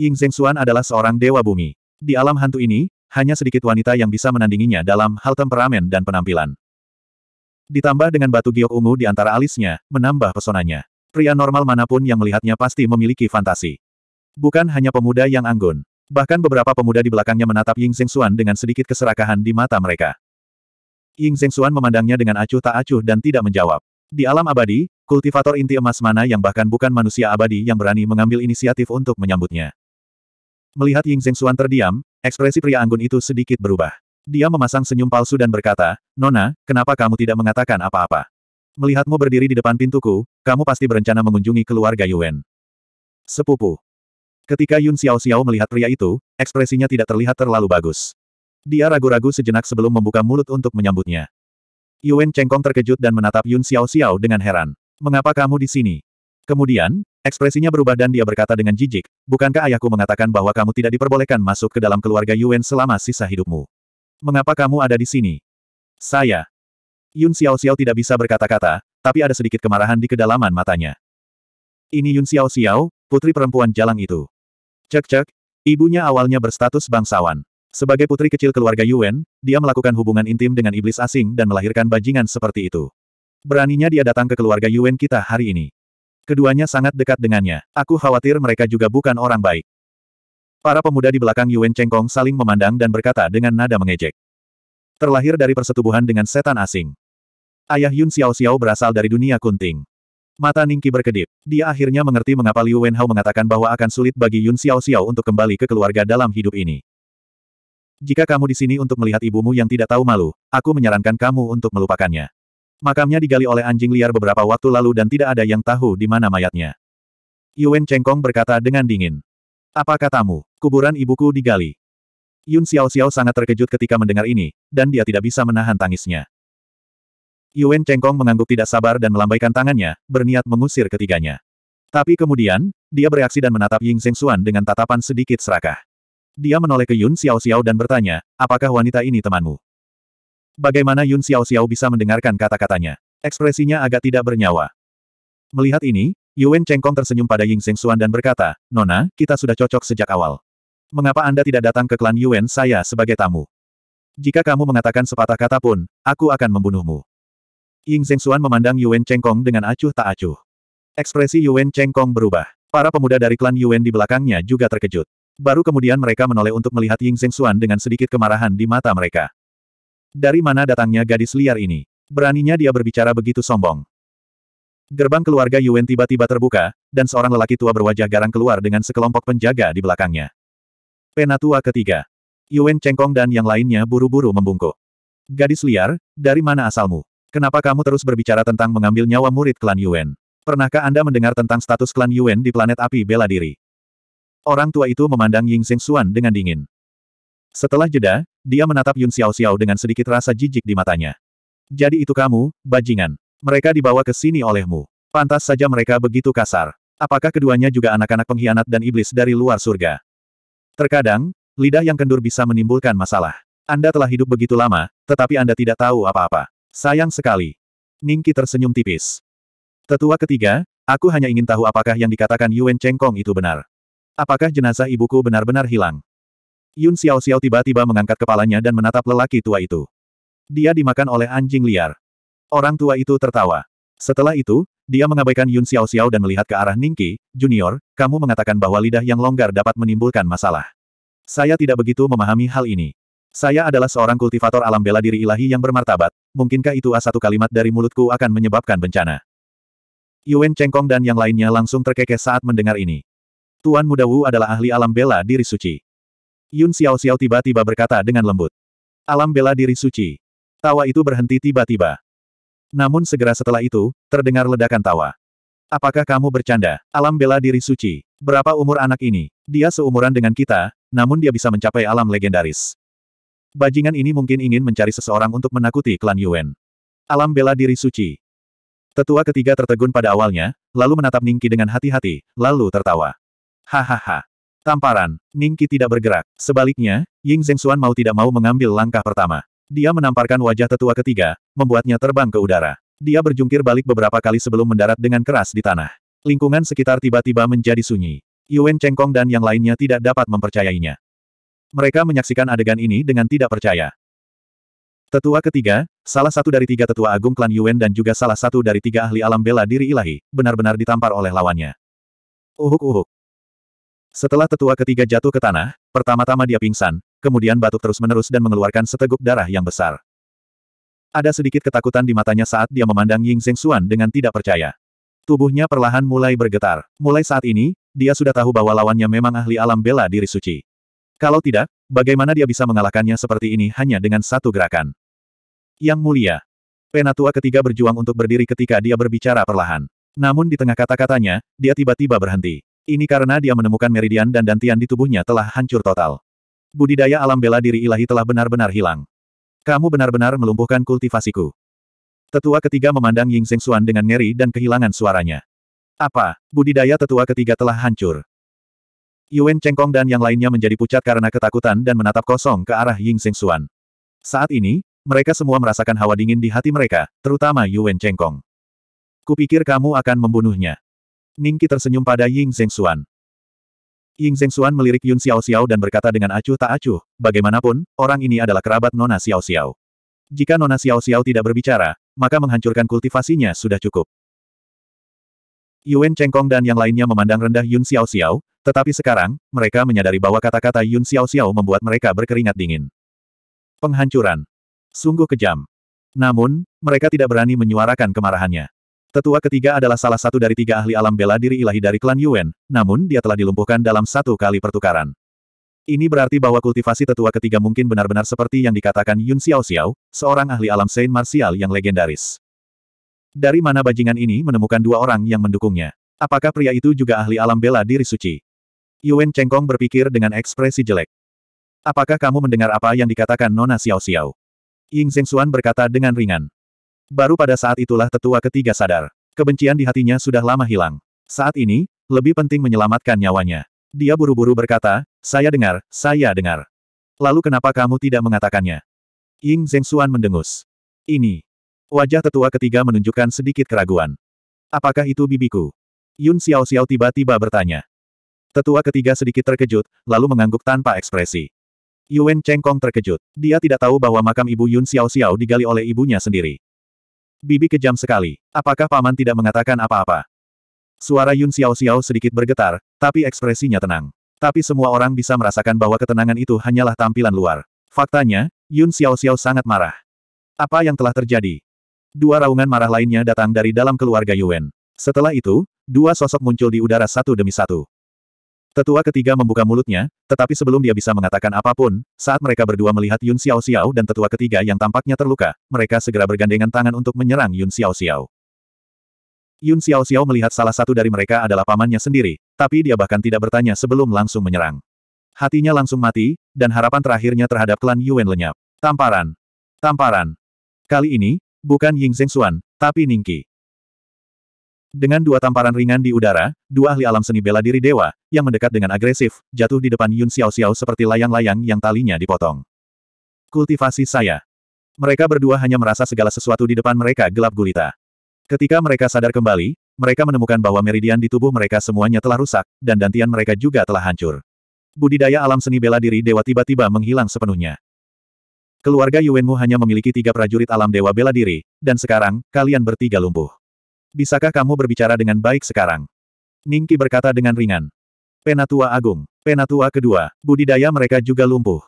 Ying Xuan adalah seorang dewa bumi. Di alam hantu ini, hanya sedikit wanita yang bisa menandinginya dalam hal temperamen dan penampilan. Ditambah dengan batu giok ungu di antara alisnya, menambah pesonanya. Pria normal manapun yang melihatnya pasti memiliki fantasi. Bukan hanya pemuda yang anggun. Bahkan beberapa pemuda di belakangnya menatap Ying Xuan dengan sedikit keserakahan di mata mereka. Ying Xuan memandangnya dengan acuh tak acuh dan tidak menjawab. Di alam abadi, kultivator inti emas mana yang bahkan bukan manusia abadi yang berani mengambil inisiatif untuk menyambutnya. Melihat Ying Xuan terdiam, ekspresi pria anggun itu sedikit berubah. Dia memasang senyum palsu dan berkata, Nona, kenapa kamu tidak mengatakan apa-apa? Melihatmu berdiri di depan pintuku, kamu pasti berencana mengunjungi keluarga Yuan. Sepupu. Ketika Yun Xiao Xiao melihat pria itu, ekspresinya tidak terlihat terlalu bagus. Dia ragu-ragu sejenak sebelum membuka mulut untuk menyambutnya. Yuan Chengkong terkejut dan menatap Yun Xiao Xiao dengan heran. Mengapa kamu di sini? Kemudian, Ekspresinya berubah dan dia berkata dengan jijik, bukankah ayahku mengatakan bahwa kamu tidak diperbolehkan masuk ke dalam keluarga Yuan selama sisa hidupmu? Mengapa kamu ada di sini? Saya. Yun Xiao Xiao tidak bisa berkata-kata, tapi ada sedikit kemarahan di kedalaman matanya. Ini Yun Xiao Xiao, putri perempuan jalang itu. Cek-cek, ibunya awalnya berstatus bangsawan. Sebagai putri kecil keluarga Yuan, dia melakukan hubungan intim dengan iblis asing dan melahirkan bajingan seperti itu. Beraninya dia datang ke keluarga Yuan kita hari ini. Keduanya sangat dekat dengannya. Aku khawatir mereka juga bukan orang baik. Para pemuda di belakang Yuan Chengkong saling memandang dan berkata dengan nada mengejek. Terlahir dari persetubuhan dengan setan asing. Ayah Yun Xiao Xiao berasal dari dunia kunting. Mata Ningki berkedip. Dia akhirnya mengerti mengapa Liu Wenhao mengatakan bahwa akan sulit bagi Yun Xiao Xiao untuk kembali ke keluarga dalam hidup ini. Jika kamu di sini untuk melihat ibumu yang tidak tahu malu, aku menyarankan kamu untuk melupakannya. Makamnya digali oleh anjing liar beberapa waktu lalu dan tidak ada yang tahu di mana mayatnya. Yuen Chengkong berkata dengan dingin. Apa katamu, kuburan ibuku digali? Yun Xiao Xiao sangat terkejut ketika mendengar ini, dan dia tidak bisa menahan tangisnya. Yuen Chengkong mengangguk tidak sabar dan melambaikan tangannya, berniat mengusir ketiganya. Tapi kemudian, dia bereaksi dan menatap Ying Xuan dengan tatapan sedikit serakah. Dia menoleh ke Yun Xiao Xiao dan bertanya, apakah wanita ini temanmu? Bagaimana Yun Xiao Xiao bisa mendengarkan kata-katanya? Ekspresinya agak tidak bernyawa. Melihat ini, Yuan Chengkong tersenyum pada Ying Xing Xuan dan berkata, Nona, kita sudah cocok sejak awal. Mengapa Anda tidak datang ke klan Yuan saya sebagai tamu? Jika kamu mengatakan sepatah kata pun, aku akan membunuhmu. Ying Xing Xuan memandang Yuan Chengkong dengan acuh tak acuh. Ekspresi Yuan Chengkong berubah. Para pemuda dari klan Yuan di belakangnya juga terkejut. Baru kemudian mereka menoleh untuk melihat Ying Xing Xuan dengan sedikit kemarahan di mata mereka. Dari mana datangnya gadis liar ini? Beraninya dia berbicara begitu sombong. Gerbang keluarga Yuan tiba-tiba terbuka, dan seorang lelaki tua berwajah garang keluar dengan sekelompok penjaga di belakangnya. Penatua ketiga. Yuan Cengkong dan yang lainnya buru-buru membungkuk. Gadis liar, dari mana asalmu? Kenapa kamu terus berbicara tentang mengambil nyawa murid klan Yuan? Pernahkah Anda mendengar tentang status klan Yuan di planet api bela diri? Orang tua itu memandang Ying Xing Xuan dengan dingin. Setelah jeda, dia menatap Yun Xiao Xiao dengan sedikit rasa jijik di matanya. Jadi itu kamu, bajingan. Mereka dibawa ke sini olehmu. Pantas saja mereka begitu kasar. Apakah keduanya juga anak-anak pengkhianat dan iblis dari luar surga? Terkadang, lidah yang kendur bisa menimbulkan masalah. Anda telah hidup begitu lama, tetapi Anda tidak tahu apa-apa. Sayang sekali. Ningki tersenyum tipis. Tetua ketiga, aku hanya ingin tahu apakah yang dikatakan Yuan Cheng Chengkong itu benar. Apakah jenazah ibuku benar-benar hilang? Yun Xiao Xiao tiba-tiba mengangkat kepalanya dan menatap lelaki tua itu. Dia dimakan oleh anjing liar. Orang tua itu tertawa. Setelah itu, dia mengabaikan Yun Xiao Xiao dan melihat ke arah Ningki, Junior, kamu mengatakan bahwa lidah yang longgar dapat menimbulkan masalah. Saya tidak begitu memahami hal ini. Saya adalah seorang kultivator alam bela diri ilahi yang bermartabat, mungkinkah itu A satu kalimat dari mulutku akan menyebabkan bencana. Yuan Chengkong dan yang lainnya langsung terkekeh saat mendengar ini. Tuan Muda Wu adalah ahli alam bela diri suci. Yun Xiao Xiao tiba-tiba berkata dengan lembut. Alam bela diri suci. Tawa itu berhenti tiba-tiba. Namun segera setelah itu, terdengar ledakan tawa. Apakah kamu bercanda? Alam bela diri suci. Berapa umur anak ini? Dia seumuran dengan kita, namun dia bisa mencapai alam legendaris. Bajingan ini mungkin ingin mencari seseorang untuk menakuti klan Yuan. Alam bela diri suci. Tetua ketiga tertegun pada awalnya, lalu menatap Ningki dengan hati-hati, lalu tertawa. Hahaha. Tamparan. Ningki tidak bergerak. Sebaliknya, Ying Zhengxuan mau tidak mau mengambil langkah pertama. Dia menamparkan wajah tetua ketiga, membuatnya terbang ke udara. Dia berjungkir balik beberapa kali sebelum mendarat dengan keras di tanah. Lingkungan sekitar tiba-tiba menjadi sunyi. Yuan Chengkong dan yang lainnya tidak dapat mempercayainya. Mereka menyaksikan adegan ini dengan tidak percaya. Tetua ketiga, salah satu dari tiga tetua agung klan Yuan dan juga salah satu dari tiga ahli alam bela diri ilahi, benar-benar ditampar oleh lawannya. Uhuk-uhuk. Setelah tetua ketiga jatuh ke tanah, pertama-tama dia pingsan, kemudian batuk terus-menerus dan mengeluarkan seteguk darah yang besar. Ada sedikit ketakutan di matanya saat dia memandang Ying Zheng Xuan dengan tidak percaya. Tubuhnya perlahan mulai bergetar. Mulai saat ini, dia sudah tahu bahwa lawannya memang ahli alam bela diri suci. Kalau tidak, bagaimana dia bisa mengalahkannya seperti ini hanya dengan satu gerakan? Yang mulia. Penatua ketiga berjuang untuk berdiri ketika dia berbicara perlahan. Namun di tengah kata-katanya, dia tiba-tiba berhenti. Ini karena dia menemukan meridian dan dantian di tubuhnya telah hancur total. Budidaya alam bela diri ilahi telah benar-benar hilang. Kamu benar-benar melumpuhkan kultivasiku. Tetua ketiga memandang Ying Seng Xuan dengan ngeri dan kehilangan suaranya. Apa? Budidaya tetua ketiga telah hancur. Yuan Chengkong dan yang lainnya menjadi pucat karena ketakutan dan menatap kosong ke arah Ying Seng Xuan. Saat ini, mereka semua merasakan hawa dingin di hati mereka, terutama Yuan Chengkong. Kupikir kamu akan membunuhnya. Ningki tersenyum pada Ying Zhengxuan. Ying Zhengxuan melirik Yun Xiao Xiao dan berkata dengan acuh tak acuh, bagaimanapun, orang ini adalah kerabat Nona Xiao Xiao. Jika Nona Xiao Xiao tidak berbicara, maka menghancurkan kultivasinya sudah cukup. Cheng Chengkong dan yang lainnya memandang rendah Yun Xiao Xiao, tetapi sekarang, mereka menyadari bahwa kata-kata Yun Xiao Xiao membuat mereka berkeringat dingin. Penghancuran. Sungguh kejam. Namun, mereka tidak berani menyuarakan kemarahannya. Tetua ketiga adalah salah satu dari tiga ahli alam bela diri ilahi dari klan Yuan, namun dia telah dilumpuhkan dalam satu kali pertukaran. Ini berarti bahwa kultivasi tetua ketiga mungkin benar-benar seperti yang dikatakan Yun Xiaoxiao, seorang ahli alam Saint Martial yang legendaris. Dari mana bajingan ini menemukan dua orang yang mendukungnya? Apakah pria itu juga ahli alam bela diri suci? Yuan Chengkong berpikir dengan ekspresi jelek. Apakah kamu mendengar apa yang dikatakan Nona Xiaoxiao? Ying Zhengxuan berkata dengan ringan. Baru pada saat itulah tetua ketiga sadar. Kebencian di hatinya sudah lama hilang. Saat ini, lebih penting menyelamatkan nyawanya. Dia buru-buru berkata, saya dengar, saya dengar. Lalu kenapa kamu tidak mengatakannya? Ying Zengsuan mendengus. Ini. Wajah tetua ketiga menunjukkan sedikit keraguan. Apakah itu bibiku? Yun Xiao Xiao tiba-tiba bertanya. Tetua ketiga sedikit terkejut, lalu mengangguk tanpa ekspresi. Yuen Chengkong terkejut. Dia tidak tahu bahwa makam ibu Yun Xiao Xiao digali oleh ibunya sendiri. Bibi kejam sekali. Apakah paman tidak mengatakan apa-apa? Suara Yun Xiao Xiao sedikit bergetar, tapi ekspresinya tenang. Tapi semua orang bisa merasakan bahwa ketenangan itu hanyalah tampilan luar. Faktanya, Yun Xiao Xiao sangat marah. Apa yang telah terjadi? Dua raungan marah lainnya datang dari dalam keluarga Yuan. Setelah itu, dua sosok muncul di udara satu demi satu. Tetua ketiga membuka mulutnya, tetapi sebelum dia bisa mengatakan apapun, saat mereka berdua melihat Yun Xiao Xiao dan tetua ketiga yang tampaknya terluka, mereka segera bergandengan tangan untuk menyerang Yun Xiao Xiao. Yun Xiao Xiao melihat salah satu dari mereka adalah pamannya sendiri, tapi dia bahkan tidak bertanya sebelum langsung menyerang. Hatinya langsung mati, dan harapan terakhirnya terhadap klan Yuan lenyap. Tamparan! Tamparan! Kali ini, bukan Ying Zheng Xuan, tapi Ningqi. Dengan dua tamparan ringan di udara, dua ahli alam seni bela diri dewa, yang mendekat dengan agresif, jatuh di depan Yun Xiao Xiao seperti layang-layang yang talinya dipotong. Kultivasi saya. Mereka berdua hanya merasa segala sesuatu di depan mereka gelap gulita. Ketika mereka sadar kembali, mereka menemukan bahwa meridian di tubuh mereka semuanya telah rusak, dan dantian mereka juga telah hancur. Budidaya alam seni bela diri dewa tiba-tiba menghilang sepenuhnya. Keluarga Yuenmu hanya memiliki tiga prajurit alam dewa bela diri, dan sekarang, kalian bertiga lumpuh. Bisakah kamu berbicara dengan baik sekarang? Ningki berkata dengan ringan. Penatua Agung. Penatua kedua. Budidaya mereka juga lumpuh.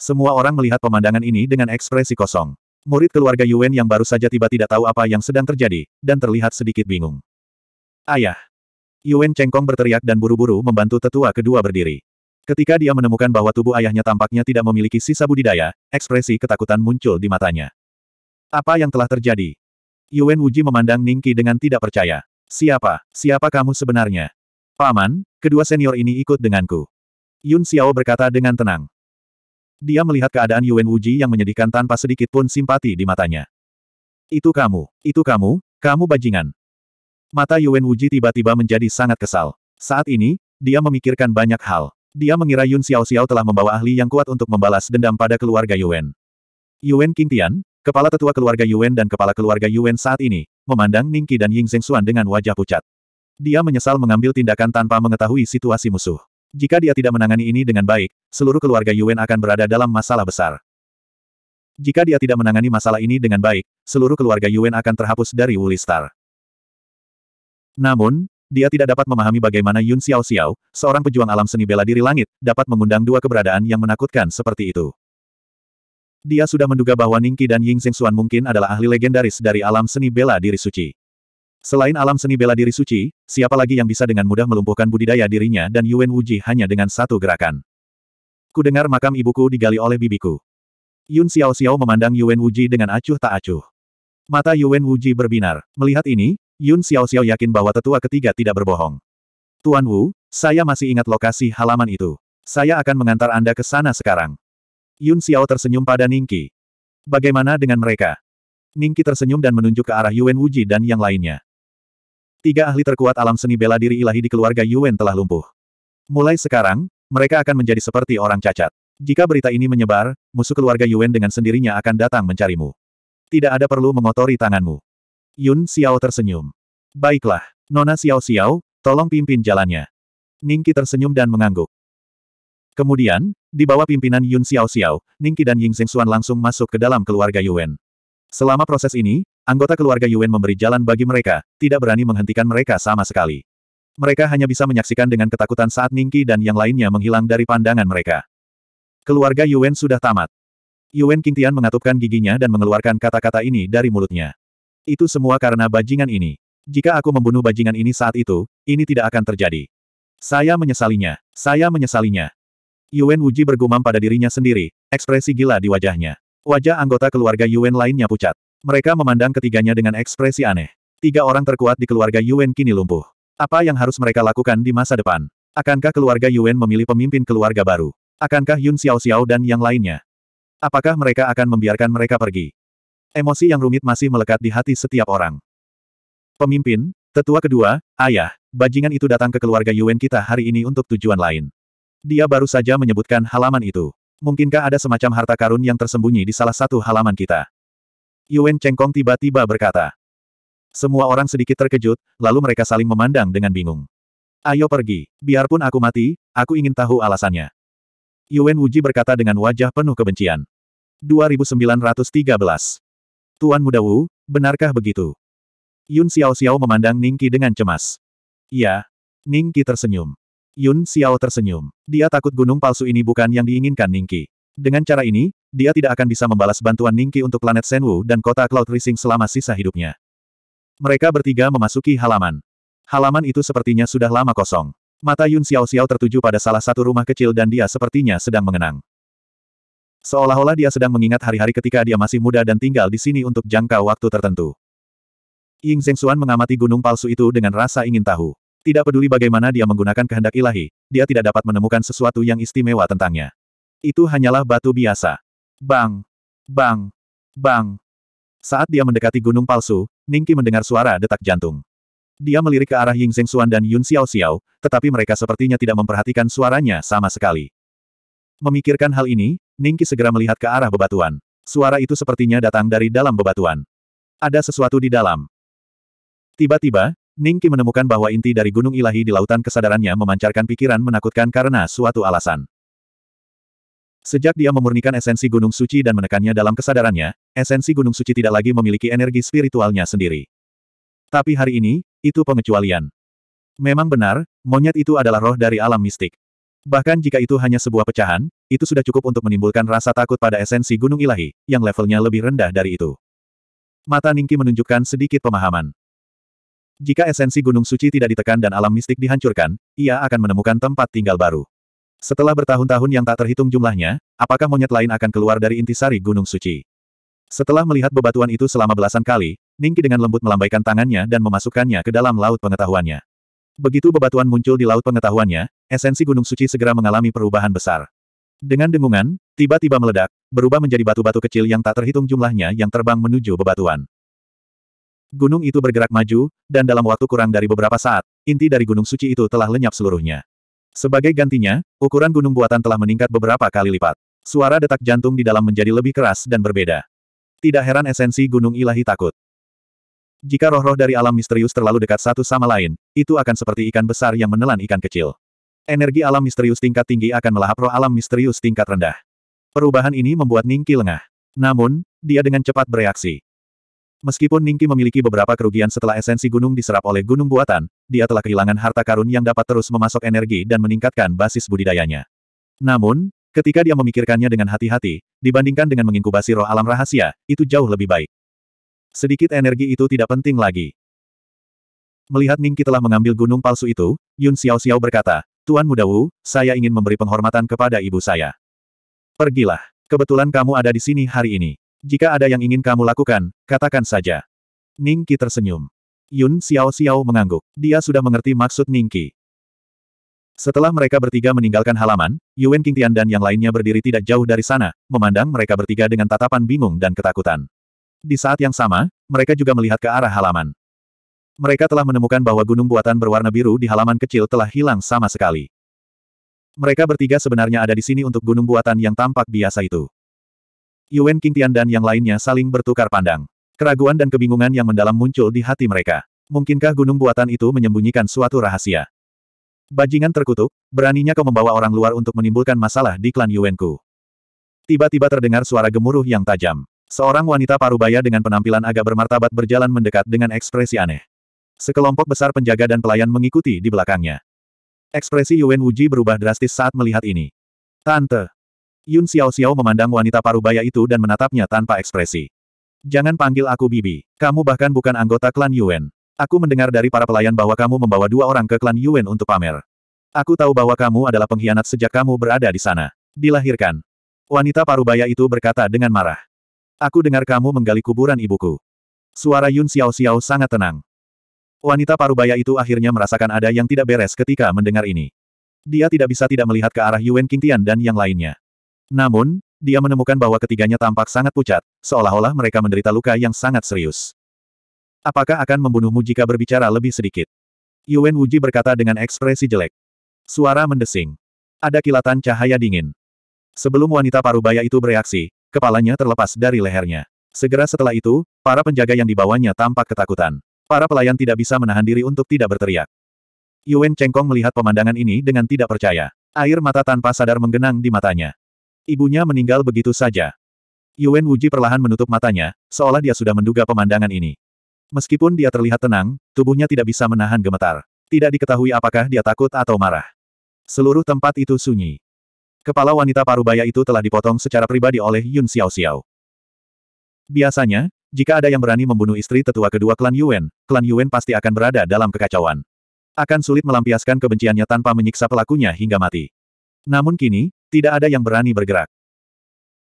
Semua orang melihat pemandangan ini dengan ekspresi kosong. Murid keluarga Yuan yang baru saja tiba tidak tahu apa yang sedang terjadi, dan terlihat sedikit bingung. Ayah. Yuan Cengkong berteriak dan buru-buru membantu tetua kedua berdiri. Ketika dia menemukan bahwa tubuh ayahnya tampaknya tidak memiliki sisa budidaya, ekspresi ketakutan muncul di matanya. Apa yang telah terjadi? Yuan Wuji memandang Ningki dengan tidak percaya. Siapa? Siapa kamu sebenarnya? Paman, kedua senior ini ikut denganku. Yun Xiao berkata dengan tenang. Dia melihat keadaan Yuan Wuji yang menyedihkan tanpa sedikit pun simpati di matanya. Itu kamu, itu kamu, kamu bajingan. Mata Yuan Wuji tiba-tiba menjadi sangat kesal. Saat ini, dia memikirkan banyak hal. Dia mengira Yun Xiao Xiao telah membawa ahli yang kuat untuk membalas dendam pada keluarga Yuan. Yuan Qingtian, Kepala tetua keluarga Yuan dan kepala keluarga Yuan saat ini, memandang Ningqi dan Ying Zhengxuan dengan wajah pucat. Dia menyesal mengambil tindakan tanpa mengetahui situasi musuh. Jika dia tidak menangani ini dengan baik, seluruh keluarga Yuan akan berada dalam masalah besar. Jika dia tidak menangani masalah ini dengan baik, seluruh keluarga Yuan akan terhapus dari Wuli Star. Namun, dia tidak dapat memahami bagaimana Yun Xiao Xiao, seorang pejuang alam seni bela diri langit, dapat mengundang dua keberadaan yang menakutkan seperti itu. Dia sudah menduga bahwa Ningqi dan Ying Suan mungkin adalah ahli legendaris dari alam seni bela diri suci. Selain alam seni bela diri suci, siapa lagi yang bisa dengan mudah melumpuhkan budidaya dirinya dan Yuan Wuji hanya dengan satu gerakan. Ku dengar makam ibuku digali oleh bibiku. Yun Xiao Xiao memandang Yuan Wuji dengan acuh tak acuh. Mata Yuan Wuji berbinar. Melihat ini, Yun Xiao Xiao yakin bahwa tetua ketiga tidak berbohong. Tuan Wu, saya masih ingat lokasi halaman itu. Saya akan mengantar Anda ke sana sekarang. Yun Xiao tersenyum pada Ningki. Bagaimana dengan mereka? Ningki tersenyum dan menunjuk ke arah Yuan Wuji dan yang lainnya. Tiga ahli terkuat alam seni bela diri ilahi di keluarga Yuan telah lumpuh. Mulai sekarang, mereka akan menjadi seperti orang cacat. Jika berita ini menyebar, musuh keluarga Yuan dengan sendirinya akan datang mencarimu. Tidak ada perlu mengotori tanganmu. Yun Xiao tersenyum. Baiklah, Nona Xiao Xiao, tolong pimpin jalannya. Ningki tersenyum dan mengangguk. Kemudian, di bawah pimpinan Yun Xiao Xiao, Ningqi dan Ying Xuan langsung masuk ke dalam keluarga Yuan. Selama proses ini, anggota keluarga Yuan memberi jalan bagi mereka, tidak berani menghentikan mereka sama sekali. Mereka hanya bisa menyaksikan dengan ketakutan saat Ningqi dan yang lainnya menghilang dari pandangan mereka. Keluarga Yuan sudah tamat. Yuan Qingtian mengatupkan giginya dan mengeluarkan kata-kata ini dari mulutnya. Itu semua karena bajingan ini. Jika aku membunuh bajingan ini saat itu, ini tidak akan terjadi. Saya menyesalinya. Saya menyesalinya. Yuan Wuji bergumam pada dirinya sendiri, ekspresi gila di wajahnya. Wajah anggota keluarga Yuan lainnya pucat. Mereka memandang ketiganya dengan ekspresi aneh. Tiga orang terkuat di keluarga Yuan kini lumpuh. Apa yang harus mereka lakukan di masa depan? Akankah keluarga Yuan memilih pemimpin keluarga baru? Akankah Yun Xiao Xiao dan yang lainnya? Apakah mereka akan membiarkan mereka pergi? Emosi yang rumit masih melekat di hati setiap orang. Pemimpin, tetua kedua, ayah, bajingan itu datang ke keluarga Yuan kita hari ini untuk tujuan lain. Dia baru saja menyebutkan halaman itu. Mungkinkah ada semacam harta karun yang tersembunyi di salah satu halaman kita? Yuen Chengkong tiba-tiba berkata. Semua orang sedikit terkejut, lalu mereka saling memandang dengan bingung. Ayo pergi, biarpun aku mati, aku ingin tahu alasannya. Yuen Wuji berkata dengan wajah penuh kebencian. 2913. Tuan Muda Wu, benarkah begitu? Yun Xiao Xiao memandang Ningki dengan cemas. Ya, Ningki tersenyum. Yun Xiao tersenyum. Dia takut gunung palsu ini bukan yang diinginkan Ningki. Dengan cara ini, dia tidak akan bisa membalas bantuan Ningki untuk planet Senwu dan kota Cloud Rising selama sisa hidupnya. Mereka bertiga memasuki halaman. Halaman itu sepertinya sudah lama kosong. Mata Yun Xiao Xiao tertuju pada salah satu rumah kecil dan dia sepertinya sedang mengenang. Seolah-olah dia sedang mengingat hari-hari ketika dia masih muda dan tinggal di sini untuk jangka waktu tertentu. Ying Zhengxuan mengamati gunung palsu itu dengan rasa ingin tahu. Tidak peduli bagaimana dia menggunakan kehendak ilahi, dia tidak dapat menemukan sesuatu yang istimewa tentangnya. Itu hanyalah batu biasa. Bang! Bang! Bang! Saat dia mendekati gunung palsu, Ningki mendengar suara detak jantung. Dia melirik ke arah Ying Zheng Xuan dan Yun Xiao Xiao, tetapi mereka sepertinya tidak memperhatikan suaranya sama sekali. Memikirkan hal ini, Ningki segera melihat ke arah bebatuan. Suara itu sepertinya datang dari dalam bebatuan. Ada sesuatu di dalam. Tiba-tiba, Ningki menemukan bahwa inti dari gunung ilahi di lautan kesadarannya memancarkan pikiran menakutkan karena suatu alasan. Sejak dia memurnikan esensi gunung suci dan menekannya dalam kesadarannya, esensi gunung suci tidak lagi memiliki energi spiritualnya sendiri. Tapi hari ini, itu pengecualian. Memang benar, monyet itu adalah roh dari alam mistik. Bahkan jika itu hanya sebuah pecahan, itu sudah cukup untuk menimbulkan rasa takut pada esensi gunung ilahi, yang levelnya lebih rendah dari itu. Mata Ningki menunjukkan sedikit pemahaman. Jika esensi Gunung Suci tidak ditekan dan alam mistik dihancurkan, ia akan menemukan tempat tinggal baru. Setelah bertahun-tahun yang tak terhitung jumlahnya, apakah monyet lain akan keluar dari intisari Gunung Suci? Setelah melihat bebatuan itu selama belasan kali, Ningki dengan lembut melambaikan tangannya dan memasukkannya ke dalam laut pengetahuannya. Begitu bebatuan muncul di laut pengetahuannya, esensi Gunung Suci segera mengalami perubahan besar. Dengan dengungan, tiba-tiba meledak, berubah menjadi batu-batu kecil yang tak terhitung jumlahnya yang terbang menuju bebatuan. Gunung itu bergerak maju, dan dalam waktu kurang dari beberapa saat, inti dari gunung suci itu telah lenyap seluruhnya. Sebagai gantinya, ukuran gunung buatan telah meningkat beberapa kali lipat. Suara detak jantung di dalam menjadi lebih keras dan berbeda. Tidak heran esensi gunung ilahi takut. Jika roh-roh dari alam misterius terlalu dekat satu sama lain, itu akan seperti ikan besar yang menelan ikan kecil. Energi alam misterius tingkat tinggi akan melahap roh alam misterius tingkat rendah. Perubahan ini membuat Ningki lengah. Namun, dia dengan cepat bereaksi. Meskipun Ningki memiliki beberapa kerugian setelah esensi gunung diserap oleh gunung buatan, dia telah kehilangan harta karun yang dapat terus memasok energi dan meningkatkan basis budidayanya. Namun, ketika dia memikirkannya dengan hati-hati, dibandingkan dengan menginkubasi roh alam rahasia, itu jauh lebih baik. Sedikit energi itu tidak penting lagi. Melihat Ningki telah mengambil gunung palsu itu, Yun Xiao Xiao berkata, Tuan Muda Wu, saya ingin memberi penghormatan kepada ibu saya. Pergilah. Kebetulan kamu ada di sini hari ini. Jika ada yang ingin kamu lakukan, katakan saja. Ningki tersenyum. Yun Xiao Xiao mengangguk. Dia sudah mengerti maksud Ningki. Setelah mereka bertiga meninggalkan halaman, Yuan Qingtian dan yang lainnya berdiri tidak jauh dari sana, memandang mereka bertiga dengan tatapan bingung dan ketakutan. Di saat yang sama, mereka juga melihat ke arah halaman. Mereka telah menemukan bahwa gunung buatan berwarna biru di halaman kecil telah hilang sama sekali. Mereka bertiga sebenarnya ada di sini untuk gunung buatan yang tampak biasa itu. Yuan Qingtian dan yang lainnya saling bertukar pandang. Keraguan dan kebingungan yang mendalam muncul di hati mereka. Mungkinkah gunung buatan itu menyembunyikan suatu rahasia? Bajingan terkutuk, beraninya kau membawa orang luar untuk menimbulkan masalah di klan Yuenku. Tiba-tiba terdengar suara gemuruh yang tajam. Seorang wanita parubaya dengan penampilan agak bermartabat berjalan mendekat dengan ekspresi aneh. Sekelompok besar penjaga dan pelayan mengikuti di belakangnya. Ekspresi Yuen Wuji berubah drastis saat melihat ini. Tante, Yun Xiao Xiao memandang wanita parubaya itu dan menatapnya tanpa ekspresi. Jangan panggil aku Bibi. Kamu bahkan bukan anggota klan Yuan. Aku mendengar dari para pelayan bahwa kamu membawa dua orang ke klan Yuan untuk pamer. Aku tahu bahwa kamu adalah pengkhianat sejak kamu berada di sana. Dilahirkan. Wanita parubaya itu berkata dengan marah. Aku dengar kamu menggali kuburan ibuku. Suara Yun Xiao Xiao sangat tenang. Wanita parubaya itu akhirnya merasakan ada yang tidak beres ketika mendengar ini. Dia tidak bisa tidak melihat ke arah Yuan Qingtian dan yang lainnya. Namun, dia menemukan bahwa ketiganya tampak sangat pucat, seolah-olah mereka menderita luka yang sangat serius. Apakah akan membunuhmu jika berbicara lebih sedikit? Yuan Wuji berkata dengan ekspresi jelek. Suara mendesing. Ada kilatan cahaya dingin. Sebelum wanita parubaya itu bereaksi, kepalanya terlepas dari lehernya. Segera setelah itu, para penjaga yang dibawanya tampak ketakutan. Para pelayan tidak bisa menahan diri untuk tidak berteriak. Yuen Cengkong melihat pemandangan ini dengan tidak percaya. Air mata tanpa sadar menggenang di matanya. Ibunya meninggal begitu saja. Yuan Wuji perlahan menutup matanya, seolah dia sudah menduga pemandangan ini. Meskipun dia terlihat tenang, tubuhnya tidak bisa menahan gemetar. Tidak diketahui apakah dia takut atau marah. Seluruh tempat itu sunyi. Kepala wanita parubaya itu telah dipotong secara pribadi oleh Yun Xiao Xiao. Biasanya, jika ada yang berani membunuh istri tetua kedua klan Yuan, klan Yuan pasti akan berada dalam kekacauan. Akan sulit melampiaskan kebenciannya tanpa menyiksa pelakunya hingga mati. Namun kini, tidak ada yang berani bergerak.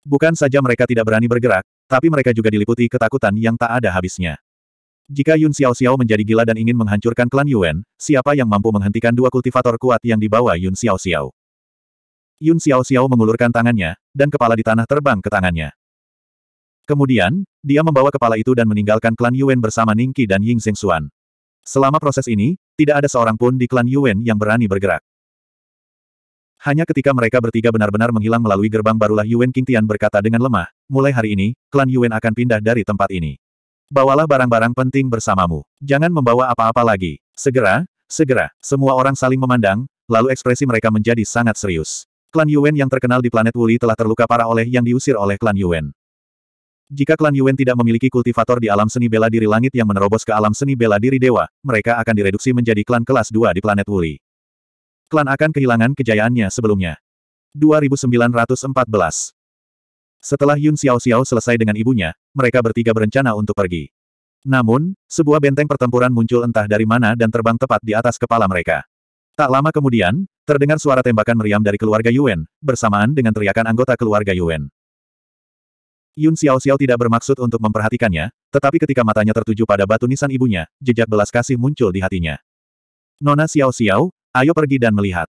Bukan saja mereka tidak berani bergerak, tapi mereka juga diliputi ketakutan yang tak ada habisnya. Jika Yun Xiao Xiao menjadi gila dan ingin menghancurkan klan Yuan, siapa yang mampu menghentikan dua kultivator kuat yang dibawa Yun Xiao Xiao? Yun Xiao Xiao mengulurkan tangannya, dan kepala di tanah terbang ke tangannya. Kemudian, dia membawa kepala itu dan meninggalkan klan Yuan bersama Ningqi dan Ying Xuan. Selama proses ini, tidak ada seorang pun di klan Yuan yang berani bergerak. Hanya ketika mereka bertiga benar-benar menghilang melalui gerbang barulah Yuan Tian berkata dengan lemah, mulai hari ini, klan Yuan akan pindah dari tempat ini. Bawalah barang-barang penting bersamamu. Jangan membawa apa-apa lagi. Segera, segera, semua orang saling memandang, lalu ekspresi mereka menjadi sangat serius. Klan Yuan yang terkenal di planet Wuli telah terluka parah oleh yang diusir oleh klan Yuan. Jika klan Yuan tidak memiliki kultivator di alam seni bela diri langit yang menerobos ke alam seni bela diri dewa, mereka akan direduksi menjadi klan kelas 2 di planet Wuli klan akan kehilangan kejayaannya sebelumnya. 2914 Setelah Yun Xiao Xiao selesai dengan ibunya, mereka bertiga berencana untuk pergi. Namun, sebuah benteng pertempuran muncul entah dari mana dan terbang tepat di atas kepala mereka. Tak lama kemudian, terdengar suara tembakan meriam dari keluarga Yuan, bersamaan dengan teriakan anggota keluarga Yuan. Yun Xiao Xiao tidak bermaksud untuk memperhatikannya, tetapi ketika matanya tertuju pada batu nisan ibunya, jejak belas kasih muncul di hatinya. Nona Xiao Xiao, Ayo pergi dan melihat.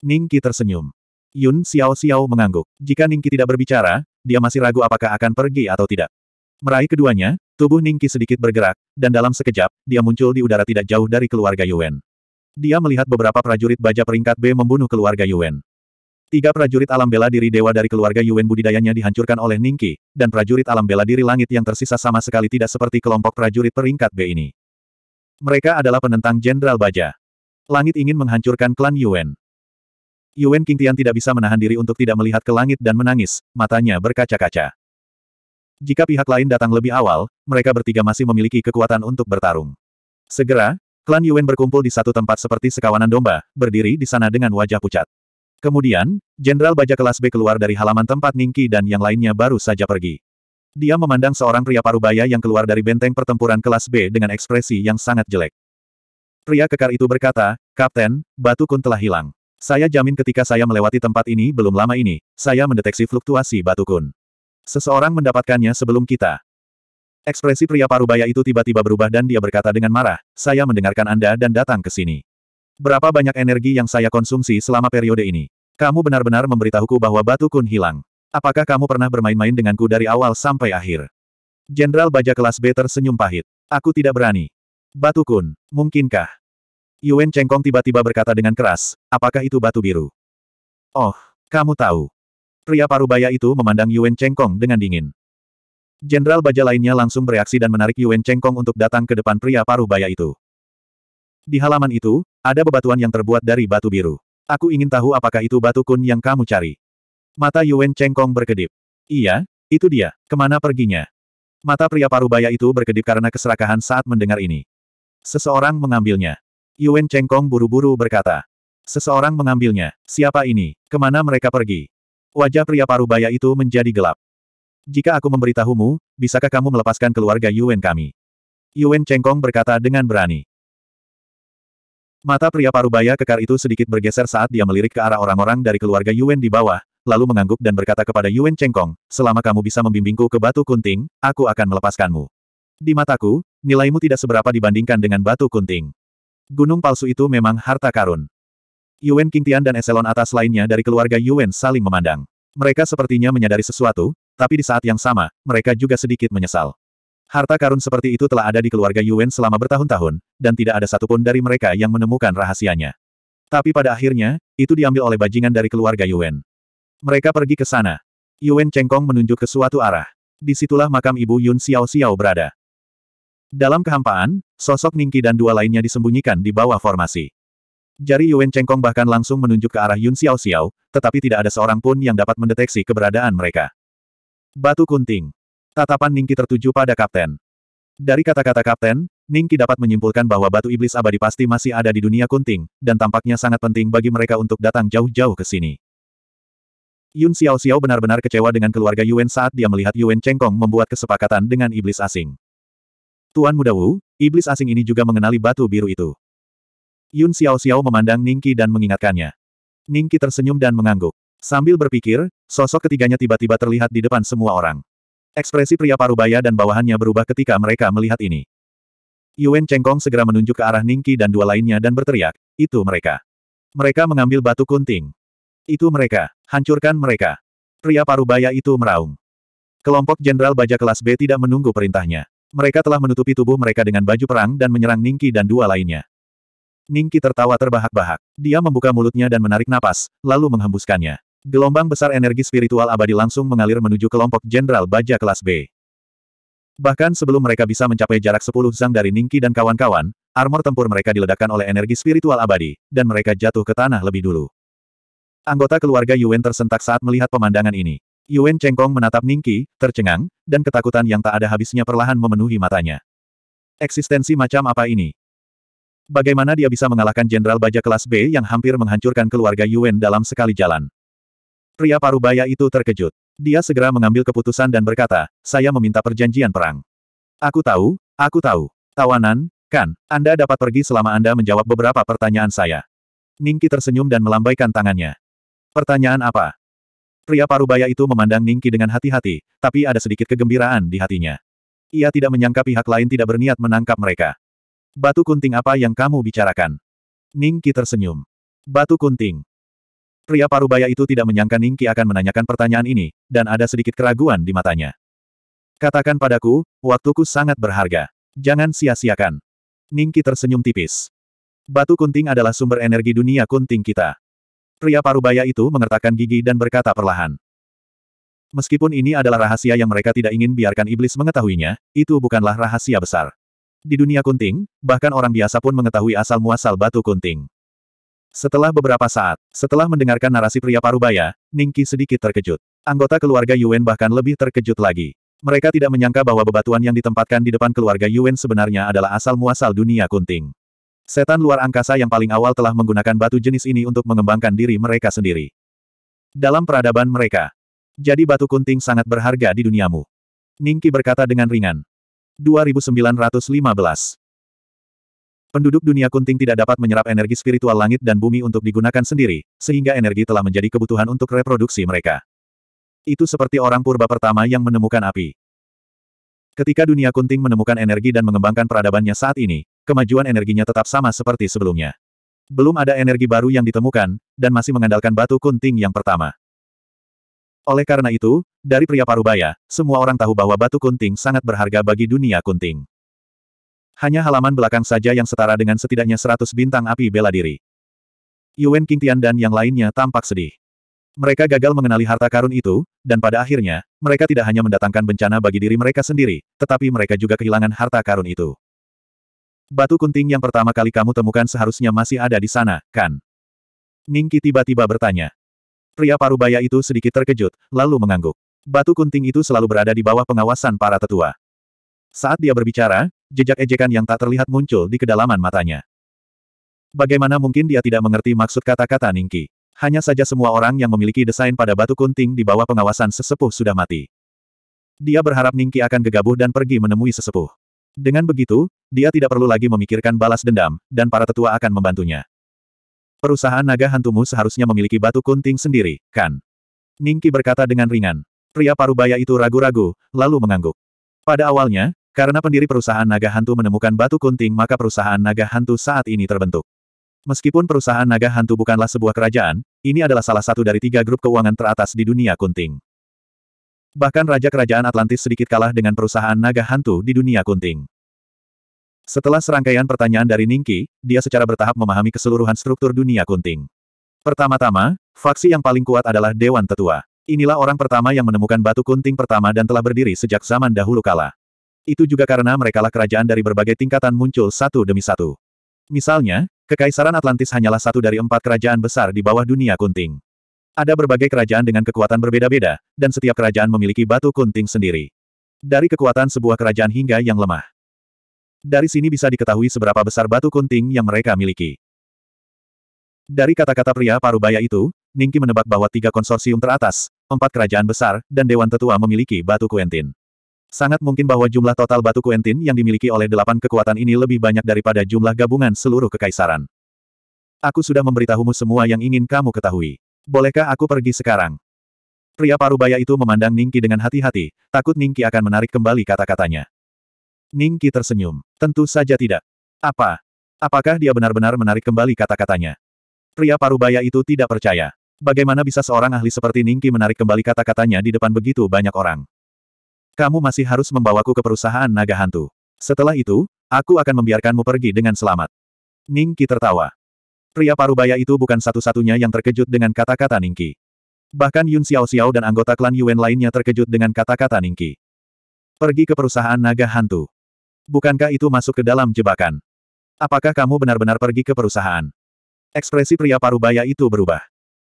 Ningki tersenyum. Yun Xiao Xiao mengangguk. Jika Ningki tidak berbicara, dia masih ragu apakah akan pergi atau tidak. Meraih keduanya, tubuh Ningki sedikit bergerak, dan dalam sekejap, dia muncul di udara tidak jauh dari keluarga Yuan. Dia melihat beberapa prajurit baja peringkat B membunuh keluarga Yuan. Tiga prajurit alam bela diri dewa dari keluarga Yuan budidayanya dihancurkan oleh Ningki, dan prajurit alam bela diri langit yang tersisa sama sekali tidak seperti kelompok prajurit peringkat B ini. Mereka adalah penentang Jenderal Baja. Langit ingin menghancurkan klan Yuan. Yuan Qingtian tidak bisa menahan diri untuk tidak melihat ke langit dan menangis, matanya berkaca-kaca. Jika pihak lain datang lebih awal, mereka bertiga masih memiliki kekuatan untuk bertarung. Segera, klan Yuan berkumpul di satu tempat seperti sekawanan domba, berdiri di sana dengan wajah pucat. Kemudian, Jenderal Baja kelas B keluar dari halaman tempat Ningki dan yang lainnya baru saja pergi. Dia memandang seorang pria parubaya yang keluar dari benteng pertempuran kelas B dengan ekspresi yang sangat jelek. Pria kekar itu berkata, Kapten, batu kun telah hilang. Saya jamin ketika saya melewati tempat ini belum lama ini, saya mendeteksi fluktuasi batu kun. Seseorang mendapatkannya sebelum kita. Ekspresi pria parubaya itu tiba-tiba berubah dan dia berkata dengan marah, saya mendengarkan Anda dan datang ke sini. Berapa banyak energi yang saya konsumsi selama periode ini? Kamu benar-benar memberitahuku bahwa batu kun hilang. Apakah kamu pernah bermain-main denganku dari awal sampai akhir? Jenderal baja kelas B tersenyum pahit. Aku tidak berani. Batu kun, mungkinkah? Yuan Chengkong tiba-tiba berkata dengan keras, apakah itu batu biru? Oh, kamu tahu. Pria parubaya itu memandang Yuan Chengkong dengan dingin. Jenderal baja lainnya langsung bereaksi dan menarik Yuan Chengkong untuk datang ke depan pria parubaya itu. Di halaman itu, ada bebatuan yang terbuat dari batu biru. Aku ingin tahu apakah itu batu kun yang kamu cari. Mata Yuan Chengkong berkedip. Iya, itu dia. Kemana perginya? Mata pria parubaya itu berkedip karena keserakahan saat mendengar ini. Seseorang mengambilnya. Yuan Chengkong buru-buru berkata. Seseorang mengambilnya. Siapa ini? Kemana mereka pergi? Wajah pria parubaya itu menjadi gelap. Jika aku memberitahumu, bisakah kamu melepaskan keluarga Yuan kami? Yuan Chengkong berkata dengan berani. Mata pria parubaya kekar itu sedikit bergeser saat dia melirik ke arah orang-orang dari keluarga Yuan di bawah, lalu mengangguk dan berkata kepada Yuan Chengkong, selama kamu bisa membimbingku ke batu kunting, aku akan melepaskanmu. Di mataku, nilaimu tidak seberapa dibandingkan dengan batu kunting. Gunung palsu itu memang harta karun. Yuan Qingtian dan eselon atas lainnya dari keluarga Yuan saling memandang. Mereka sepertinya menyadari sesuatu, tapi di saat yang sama, mereka juga sedikit menyesal. Harta karun seperti itu telah ada di keluarga Yuan selama bertahun-tahun, dan tidak ada satupun dari mereka yang menemukan rahasianya. Tapi pada akhirnya, itu diambil oleh bajingan dari keluarga Yuan. Mereka pergi ke sana. Yuan Chengkong menunjuk ke suatu arah. Disitulah makam ibu Yun Xiao Xiao berada. Dalam kehampaan, sosok Ningki dan dua lainnya disembunyikan di bawah formasi. Jari Yuan Chengkong bahkan langsung menunjuk ke arah Yun Xiao Xiao, tetapi tidak ada seorang pun yang dapat mendeteksi keberadaan mereka. Batu kunting. Tatapan Ningki tertuju pada kapten. Dari kata-kata kapten, Ningki dapat menyimpulkan bahwa batu iblis abadi pasti masih ada di dunia kunting, dan tampaknya sangat penting bagi mereka untuk datang jauh-jauh ke sini. Yun Xiao Xiao benar-benar kecewa dengan keluarga Yuan saat dia melihat Yuan Chengkong membuat kesepakatan dengan iblis asing. Tuan Muda Wu, iblis asing ini juga mengenali batu biru itu. Yun Xiao Xiao memandang Ningki dan mengingatkannya. Ningki tersenyum dan mengangguk. Sambil berpikir, sosok ketiganya tiba-tiba terlihat di depan semua orang. Ekspresi pria parubaya dan bawahannya berubah ketika mereka melihat ini. Yuan Chengkong segera menunjuk ke arah Ningki dan dua lainnya dan berteriak, itu mereka. Mereka mengambil batu kunting. Itu mereka, hancurkan mereka. Pria parubaya itu meraung. Kelompok jenderal baja kelas B tidak menunggu perintahnya. Mereka telah menutupi tubuh mereka dengan baju perang dan menyerang Ningki dan dua lainnya. Ningki tertawa terbahak-bahak. Dia membuka mulutnya dan menarik napas, lalu menghembuskannya. Gelombang besar energi spiritual abadi langsung mengalir menuju kelompok jenderal baja kelas B. Bahkan sebelum mereka bisa mencapai jarak 10 zang dari Ningki dan kawan-kawan, armor tempur mereka diledakkan oleh energi spiritual abadi, dan mereka jatuh ke tanah lebih dulu. Anggota keluarga Yuen tersentak saat melihat pemandangan ini. Yuan Chengkong menatap Ningqi, tercengang, dan ketakutan yang tak ada habisnya perlahan memenuhi matanya. Eksistensi macam apa ini? Bagaimana dia bisa mengalahkan Jenderal Baja kelas B yang hampir menghancurkan keluarga Yuan dalam sekali jalan? Pria parubaya itu terkejut. Dia segera mengambil keputusan dan berkata, saya meminta perjanjian perang. Aku tahu, aku tahu. Tawanan, kan, Anda dapat pergi selama Anda menjawab beberapa pertanyaan saya. Ningki tersenyum dan melambaikan tangannya. Pertanyaan apa? Pria parubaya itu memandang Ningki dengan hati-hati, tapi ada sedikit kegembiraan di hatinya. Ia tidak menyangka pihak lain tidak berniat menangkap mereka. Batu kunting apa yang kamu bicarakan? Ningki tersenyum. Batu kunting. Pria parubaya itu tidak menyangka Ningki akan menanyakan pertanyaan ini, dan ada sedikit keraguan di matanya. Katakan padaku, waktuku sangat berharga. Jangan sia-siakan. Ningki tersenyum tipis. Batu kunting adalah sumber energi dunia kunting kita. Pria parubaya itu mengertakkan gigi dan berkata perlahan. Meskipun ini adalah rahasia yang mereka tidak ingin biarkan iblis mengetahuinya, itu bukanlah rahasia besar. Di dunia kunting, bahkan orang biasa pun mengetahui asal-muasal batu kunting. Setelah beberapa saat, setelah mendengarkan narasi pria parubaya, Ningki sedikit terkejut. Anggota keluarga Yuen bahkan lebih terkejut lagi. Mereka tidak menyangka bahwa bebatuan yang ditempatkan di depan keluarga Yuen sebenarnya adalah asal-muasal dunia kunting. Setan luar angkasa yang paling awal telah menggunakan batu jenis ini untuk mengembangkan diri mereka sendiri. Dalam peradaban mereka. Jadi batu kunting sangat berharga di duniamu. Ningki berkata dengan ringan. 2915 Penduduk dunia kunting tidak dapat menyerap energi spiritual langit dan bumi untuk digunakan sendiri, sehingga energi telah menjadi kebutuhan untuk reproduksi mereka. Itu seperti orang purba pertama yang menemukan api. Ketika dunia kunting menemukan energi dan mengembangkan peradabannya saat ini, kemajuan energinya tetap sama seperti sebelumnya. Belum ada energi baru yang ditemukan, dan masih mengandalkan batu kunting yang pertama. Oleh karena itu, dari pria parubaya, semua orang tahu bahwa batu kunting sangat berharga bagi dunia kunting. Hanya halaman belakang saja yang setara dengan setidaknya seratus bintang api bela diri. Yuan Qingtian dan yang lainnya tampak sedih. Mereka gagal mengenali harta karun itu, dan pada akhirnya, mereka tidak hanya mendatangkan bencana bagi diri mereka sendiri, tetapi mereka juga kehilangan harta karun itu. Batu kunting yang pertama kali kamu temukan seharusnya masih ada di sana, kan? Ningki tiba-tiba bertanya. Pria parubaya itu sedikit terkejut, lalu mengangguk. Batu kunting itu selalu berada di bawah pengawasan para tetua. Saat dia berbicara, jejak ejekan yang tak terlihat muncul di kedalaman matanya. Bagaimana mungkin dia tidak mengerti maksud kata-kata Ningki? Hanya saja semua orang yang memiliki desain pada batu kunting di bawah pengawasan sesepuh sudah mati. Dia berharap Ningki akan gegabah dan pergi menemui sesepuh. Dengan begitu, dia tidak perlu lagi memikirkan balas dendam, dan para tetua akan membantunya. Perusahaan naga hantumu seharusnya memiliki batu kunting sendiri, kan? Ningki berkata dengan ringan. Pria parubaya itu ragu-ragu, lalu mengangguk. Pada awalnya, karena pendiri perusahaan naga hantu menemukan batu kunting maka perusahaan naga hantu saat ini terbentuk. Meskipun perusahaan naga hantu bukanlah sebuah kerajaan, ini adalah salah satu dari tiga grup keuangan teratas di dunia kunting. Bahkan Raja Kerajaan Atlantis sedikit kalah dengan perusahaan naga hantu di dunia kunting. Setelah serangkaian pertanyaan dari Ningki, dia secara bertahap memahami keseluruhan struktur dunia kunting. Pertama-tama, faksi yang paling kuat adalah Dewan Tetua. Inilah orang pertama yang menemukan batu kunting pertama dan telah berdiri sejak zaman dahulu kala. Itu juga karena merekalah kerajaan dari berbagai tingkatan muncul satu demi satu. Misalnya, Kekaisaran Atlantis hanyalah satu dari empat kerajaan besar di bawah dunia kunting. Ada berbagai kerajaan dengan kekuatan berbeda-beda, dan setiap kerajaan memiliki batu kunting sendiri. Dari kekuatan sebuah kerajaan hingga yang lemah. Dari sini bisa diketahui seberapa besar batu kunting yang mereka miliki. Dari kata-kata pria parubaya itu, Ningki menebak bahwa tiga konsorsium teratas, empat kerajaan besar, dan Dewan Tetua memiliki batu kuentin. Sangat mungkin bahwa jumlah total batu kuentin yang dimiliki oleh delapan kekuatan ini lebih banyak daripada jumlah gabungan seluruh kekaisaran. Aku sudah memberitahumu semua yang ingin kamu ketahui. Bolehkah aku pergi sekarang? Pria parubaya itu memandang Ningki dengan hati-hati, takut Ningki akan menarik kembali kata-katanya. Ningki tersenyum. Tentu saja tidak. Apa? Apakah dia benar-benar menarik kembali kata-katanya? Pria parubaya itu tidak percaya. Bagaimana bisa seorang ahli seperti Ningki menarik kembali kata-katanya di depan begitu banyak orang? kamu masih harus membawaku ke perusahaan naga hantu. Setelah itu, aku akan membiarkanmu pergi dengan selamat. Ningki tertawa. Pria parubaya itu bukan satu-satunya yang terkejut dengan kata-kata Ningki. Bahkan Yun Xiao Xiao dan anggota klan Yuan lainnya terkejut dengan kata-kata Ningki. Pergi ke perusahaan naga hantu. Bukankah itu masuk ke dalam jebakan? Apakah kamu benar-benar pergi ke perusahaan? Ekspresi pria parubaya itu berubah.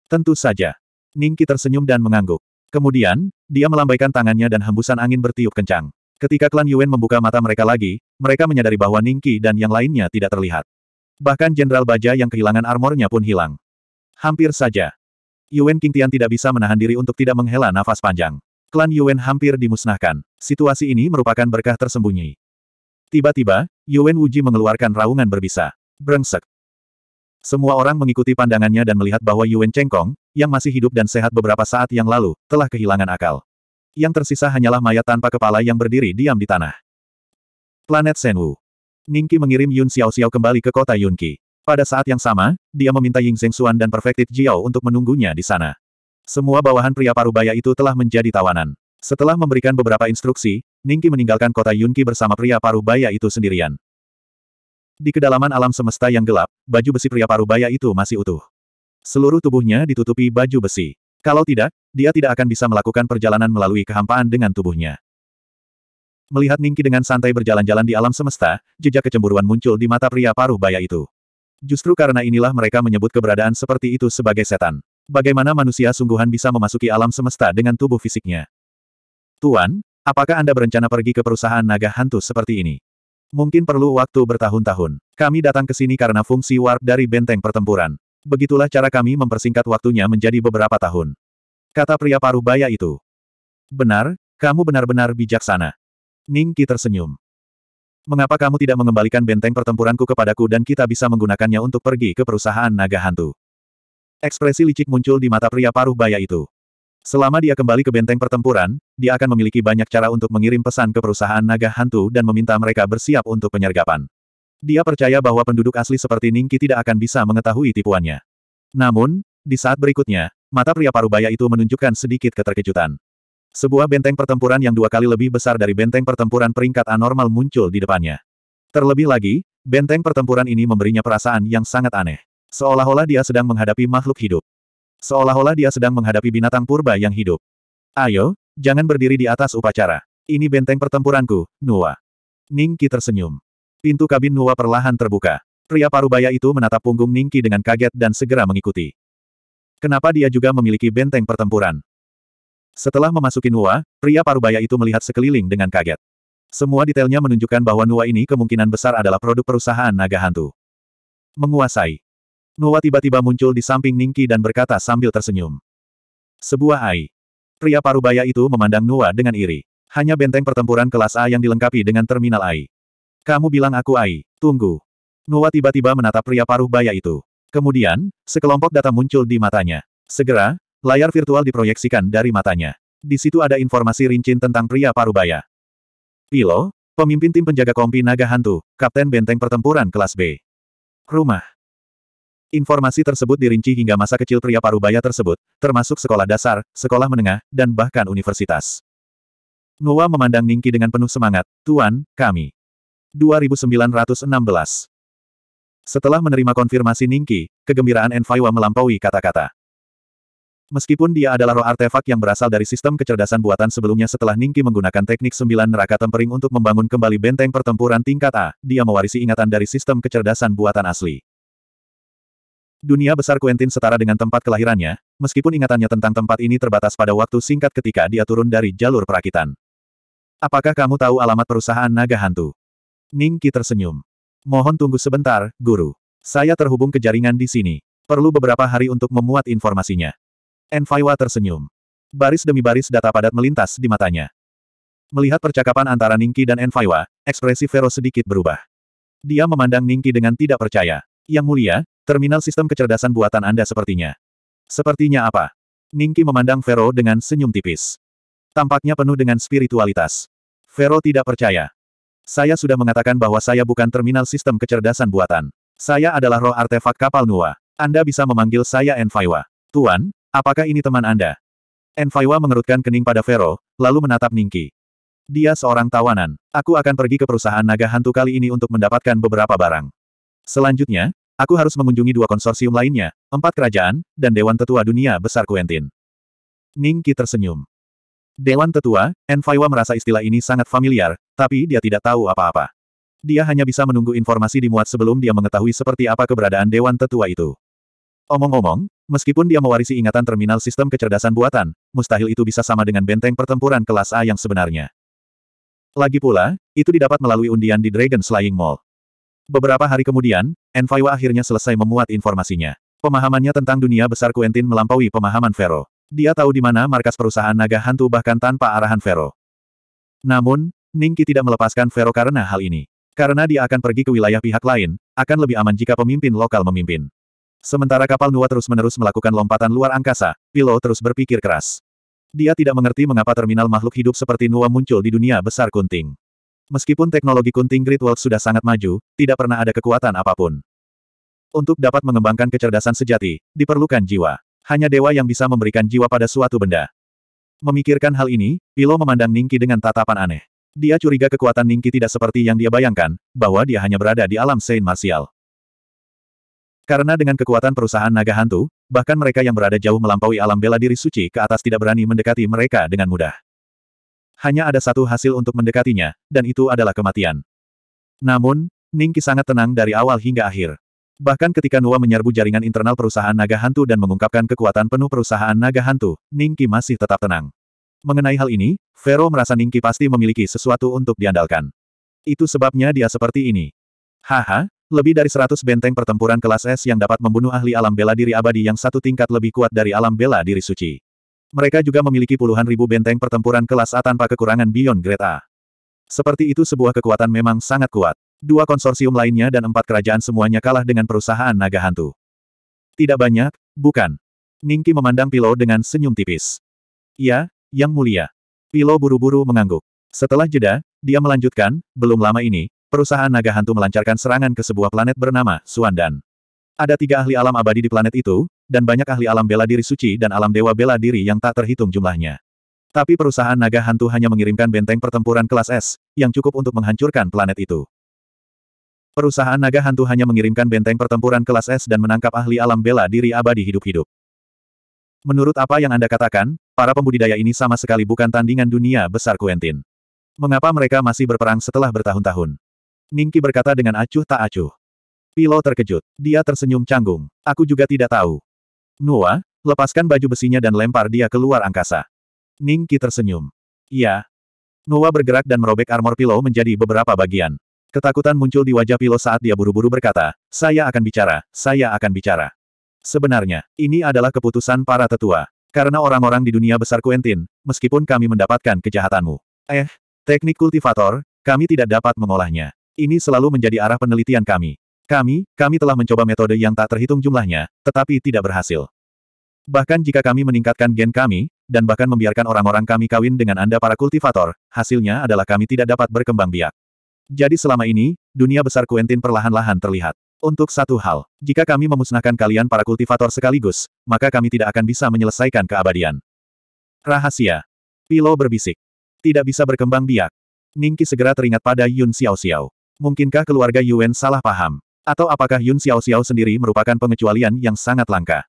Tentu saja. Ningki tersenyum dan mengangguk. Kemudian, dia melambaikan tangannya dan hembusan angin bertiup kencang. Ketika klan Yuan membuka mata mereka lagi, mereka menyadari bahwa Ningqi dan yang lainnya tidak terlihat. Bahkan Jenderal Baja yang kehilangan armornya pun hilang. Hampir saja. Yuan Qingtian tidak bisa menahan diri untuk tidak menghela nafas panjang. Klan Yuan hampir dimusnahkan. Situasi ini merupakan berkah tersembunyi. Tiba-tiba, Yuan Wuji mengeluarkan raungan berbisa. Brengsek. Semua orang mengikuti pandangannya dan melihat bahwa Yuan Chengkong, yang masih hidup dan sehat beberapa saat yang lalu, telah kehilangan akal. Yang tersisa hanyalah mayat tanpa kepala yang berdiri diam di tanah. Planet Senwu. Ningki mengirim Yun Xiao Xiao kembali ke kota Yunqi. Pada saat yang sama, dia meminta Ying Xuan dan Perfected Jiao untuk menunggunya di sana. Semua bawahan pria parubaya itu telah menjadi tawanan. Setelah memberikan beberapa instruksi, Ningki meninggalkan kota Yunqi bersama pria parubaya itu sendirian. Di kedalaman alam semesta yang gelap, baju besi pria parubaya itu masih utuh. Seluruh tubuhnya ditutupi baju besi. Kalau tidak, dia tidak akan bisa melakukan perjalanan melalui kehampaan dengan tubuhnya. Melihat Ningki dengan santai berjalan-jalan di alam semesta, jejak kecemburuan muncul di mata pria paruh baya itu. Justru karena inilah mereka menyebut keberadaan seperti itu sebagai setan. Bagaimana manusia sungguhan bisa memasuki alam semesta dengan tubuh fisiknya? Tuan, apakah Anda berencana pergi ke perusahaan naga hantu seperti ini? Mungkin perlu waktu bertahun-tahun. Kami datang ke sini karena fungsi warp dari benteng pertempuran. Begitulah cara kami mempersingkat waktunya menjadi beberapa tahun. Kata pria paruh baya itu. Benar, kamu benar-benar bijaksana. Ning Qi tersenyum. Mengapa kamu tidak mengembalikan benteng pertempuranku kepadaku dan kita bisa menggunakannya untuk pergi ke perusahaan naga hantu? Ekspresi licik muncul di mata pria paruh baya itu. Selama dia kembali ke benteng pertempuran, dia akan memiliki banyak cara untuk mengirim pesan ke perusahaan naga hantu dan meminta mereka bersiap untuk penyergapan. Dia percaya bahwa penduduk asli seperti Ningki tidak akan bisa mengetahui tipuannya. Namun, di saat berikutnya, mata pria parubaya itu menunjukkan sedikit keterkejutan. Sebuah benteng pertempuran yang dua kali lebih besar dari benteng pertempuran peringkat anormal muncul di depannya. Terlebih lagi, benteng pertempuran ini memberinya perasaan yang sangat aneh. Seolah-olah dia sedang menghadapi makhluk hidup. Seolah-olah dia sedang menghadapi binatang purba yang hidup. Ayo, jangan berdiri di atas upacara. Ini benteng pertempuranku, Nuwa. Ningki tersenyum. Pintu kabin Nuwa perlahan terbuka. Pria parubaya itu menatap punggung Ningki dengan kaget dan segera mengikuti. Kenapa dia juga memiliki benteng pertempuran? Setelah memasuki Nuwa, pria parubaya itu melihat sekeliling dengan kaget. Semua detailnya menunjukkan bahwa Nuwa ini kemungkinan besar adalah produk perusahaan naga hantu. Menguasai. Nuwa tiba-tiba muncul di samping Ningki dan berkata sambil tersenyum. Sebuah AI. Pria parubaya itu memandang Nuwa dengan iri. Hanya benteng pertempuran kelas A yang dilengkapi dengan terminal AI. Kamu bilang aku Ai. Tunggu. Nuwa tiba-tiba menatap pria paruh baya itu. Kemudian, sekelompok data muncul di matanya. Segera, layar virtual diproyeksikan dari matanya. Di situ ada informasi rincin tentang pria paruh baya. Pilo, pemimpin tim penjaga kompi naga hantu, Kapten Benteng Pertempuran kelas B. Rumah. Informasi tersebut dirinci hingga masa kecil pria paruh baya tersebut, termasuk sekolah dasar, sekolah menengah, dan bahkan universitas. Nuwa memandang Ningki dengan penuh semangat, Tuan, kami. 2916. Setelah menerima konfirmasi Ningki, kegembiraan Enfaiwa melampaui kata-kata. Meskipun dia adalah roh artefak yang berasal dari sistem kecerdasan buatan sebelumnya setelah Ningki menggunakan teknik sembilan neraka tempering untuk membangun kembali benteng pertempuran tingkat A, dia mewarisi ingatan dari sistem kecerdasan buatan asli. Dunia besar Quentin setara dengan tempat kelahirannya, meskipun ingatannya tentang tempat ini terbatas pada waktu singkat ketika dia turun dari jalur perakitan. Apakah kamu tahu alamat perusahaan naga hantu? Ning Qi tersenyum. Mohon tunggu sebentar, guru. Saya terhubung ke jaringan di sini. Perlu beberapa hari untuk memuat informasinya. Enfaiwa tersenyum. Baris demi baris data padat melintas di matanya. Melihat percakapan antara Ningki dan Enfaiwa, ekspresi Vero sedikit berubah. Dia memandang Ningki dengan tidak percaya. Yang mulia, terminal sistem kecerdasan buatan Anda sepertinya. Sepertinya apa? Ningki memandang Vero dengan senyum tipis. Tampaknya penuh dengan spiritualitas. Vero tidak percaya. Saya sudah mengatakan bahwa saya bukan terminal sistem kecerdasan buatan. Saya adalah roh artefak kapal Nua. Anda bisa memanggil saya Enfaiwa. Tuan, apakah ini teman Anda? Enfaiwa mengerutkan kening pada Vero, lalu menatap Ningki. Dia seorang tawanan. Aku akan pergi ke perusahaan naga hantu kali ini untuk mendapatkan beberapa barang. Selanjutnya, aku harus mengunjungi dua konsorsium lainnya, empat kerajaan, dan Dewan Tetua Dunia Besar Kuentin. Ningki tersenyum. Dewan Tetua, Enfaiwa merasa istilah ini sangat familiar, tapi dia tidak tahu apa-apa. Dia hanya bisa menunggu informasi dimuat sebelum dia mengetahui seperti apa keberadaan Dewan Tetua itu. Omong-omong, meskipun dia mewarisi ingatan terminal sistem kecerdasan buatan, mustahil itu bisa sama dengan benteng pertempuran kelas A yang sebenarnya. Lagi pula, itu didapat melalui undian di Dragon Slaying Mall. Beberapa hari kemudian, Enfaiwa akhirnya selesai memuat informasinya. Pemahamannya tentang dunia besar Quentin melampaui pemahaman Vero. Dia tahu di mana markas perusahaan naga hantu bahkan tanpa arahan Vero. Namun, Ningki tidak melepaskan Vero karena hal ini. Karena dia akan pergi ke wilayah pihak lain, akan lebih aman jika pemimpin lokal memimpin. Sementara kapal Nuwa terus-menerus melakukan lompatan luar angkasa, Pilo terus berpikir keras. Dia tidak mengerti mengapa terminal makhluk hidup seperti Nuwa muncul di dunia besar Kunting. Meskipun teknologi Kunting Great World sudah sangat maju, tidak pernah ada kekuatan apapun. Untuk dapat mengembangkan kecerdasan sejati, diperlukan jiwa hanya dewa yang bisa memberikan jiwa pada suatu benda. Memikirkan hal ini, Pilo memandang Ningki dengan tatapan aneh. Dia curiga kekuatan Ningki tidak seperti yang dia bayangkan, bahwa dia hanya berada di alam Saint Martial. Karena dengan kekuatan perusahaan naga hantu, bahkan mereka yang berada jauh melampaui alam bela diri suci ke atas tidak berani mendekati mereka dengan mudah. Hanya ada satu hasil untuk mendekatinya, dan itu adalah kematian. Namun, Ningki sangat tenang dari awal hingga akhir. Bahkan ketika Nua menyerbu jaringan internal perusahaan naga hantu dan mengungkapkan kekuatan penuh perusahaan naga hantu, Ningki masih tetap tenang. Mengenai hal ini, Vero merasa Ningki pasti memiliki sesuatu untuk diandalkan. Itu sebabnya dia seperti ini. Haha, lebih dari 100 benteng pertempuran kelas S yang dapat membunuh ahli alam bela diri abadi yang satu tingkat lebih kuat dari alam bela diri suci. Mereka juga memiliki puluhan ribu benteng pertempuran kelas A tanpa kekurangan Beyond Grade A. Seperti itu sebuah kekuatan memang sangat kuat. Dua konsorsium lainnya dan empat kerajaan semuanya kalah dengan perusahaan naga hantu. Tidak banyak, bukan. Ningki memandang Pilo dengan senyum tipis. Ya, Yang Mulia. Pilo buru-buru mengangguk. Setelah jeda, dia melanjutkan, belum lama ini, perusahaan naga hantu melancarkan serangan ke sebuah planet bernama Suandan. Ada tiga ahli alam abadi di planet itu, dan banyak ahli alam bela diri suci dan alam dewa bela diri yang tak terhitung jumlahnya. Tapi perusahaan naga hantu hanya mengirimkan benteng pertempuran kelas S, yang cukup untuk menghancurkan planet itu. Perusahaan naga hantu hanya mengirimkan benteng pertempuran kelas S dan menangkap ahli alam bela diri abadi hidup-hidup. Menurut apa yang Anda katakan, para pembudidaya ini sama sekali bukan tandingan dunia besar Quentin. Mengapa mereka masih berperang setelah bertahun-tahun? Ningki berkata dengan acuh tak acuh. Pilo terkejut. Dia tersenyum canggung. Aku juga tidak tahu. Nua, lepaskan baju besinya dan lempar dia keluar angkasa. Ningki tersenyum. Iya. Nua bergerak dan merobek armor Pilo menjadi beberapa bagian. Ketakutan muncul di wajah Pilo saat dia buru-buru berkata, saya akan bicara, saya akan bicara. Sebenarnya, ini adalah keputusan para tetua. Karena orang-orang di dunia besar Quentin, meskipun kami mendapatkan kejahatanmu. Eh, teknik kultivator, kami tidak dapat mengolahnya. Ini selalu menjadi arah penelitian kami. Kami, kami telah mencoba metode yang tak terhitung jumlahnya, tetapi tidak berhasil. Bahkan jika kami meningkatkan gen kami, dan bahkan membiarkan orang-orang kami kawin dengan Anda para kultivator, hasilnya adalah kami tidak dapat berkembang biak. Jadi selama ini, dunia besar Quentin perlahan-lahan terlihat. Untuk satu hal, jika kami memusnahkan kalian para kultivator sekaligus, maka kami tidak akan bisa menyelesaikan keabadian. Rahasia. Pilo berbisik. Tidak bisa berkembang biak. Ningki segera teringat pada Yun Xiao Xiao. Mungkinkah keluarga Yuan salah paham? Atau apakah Yun Xiao Xiao sendiri merupakan pengecualian yang sangat langka?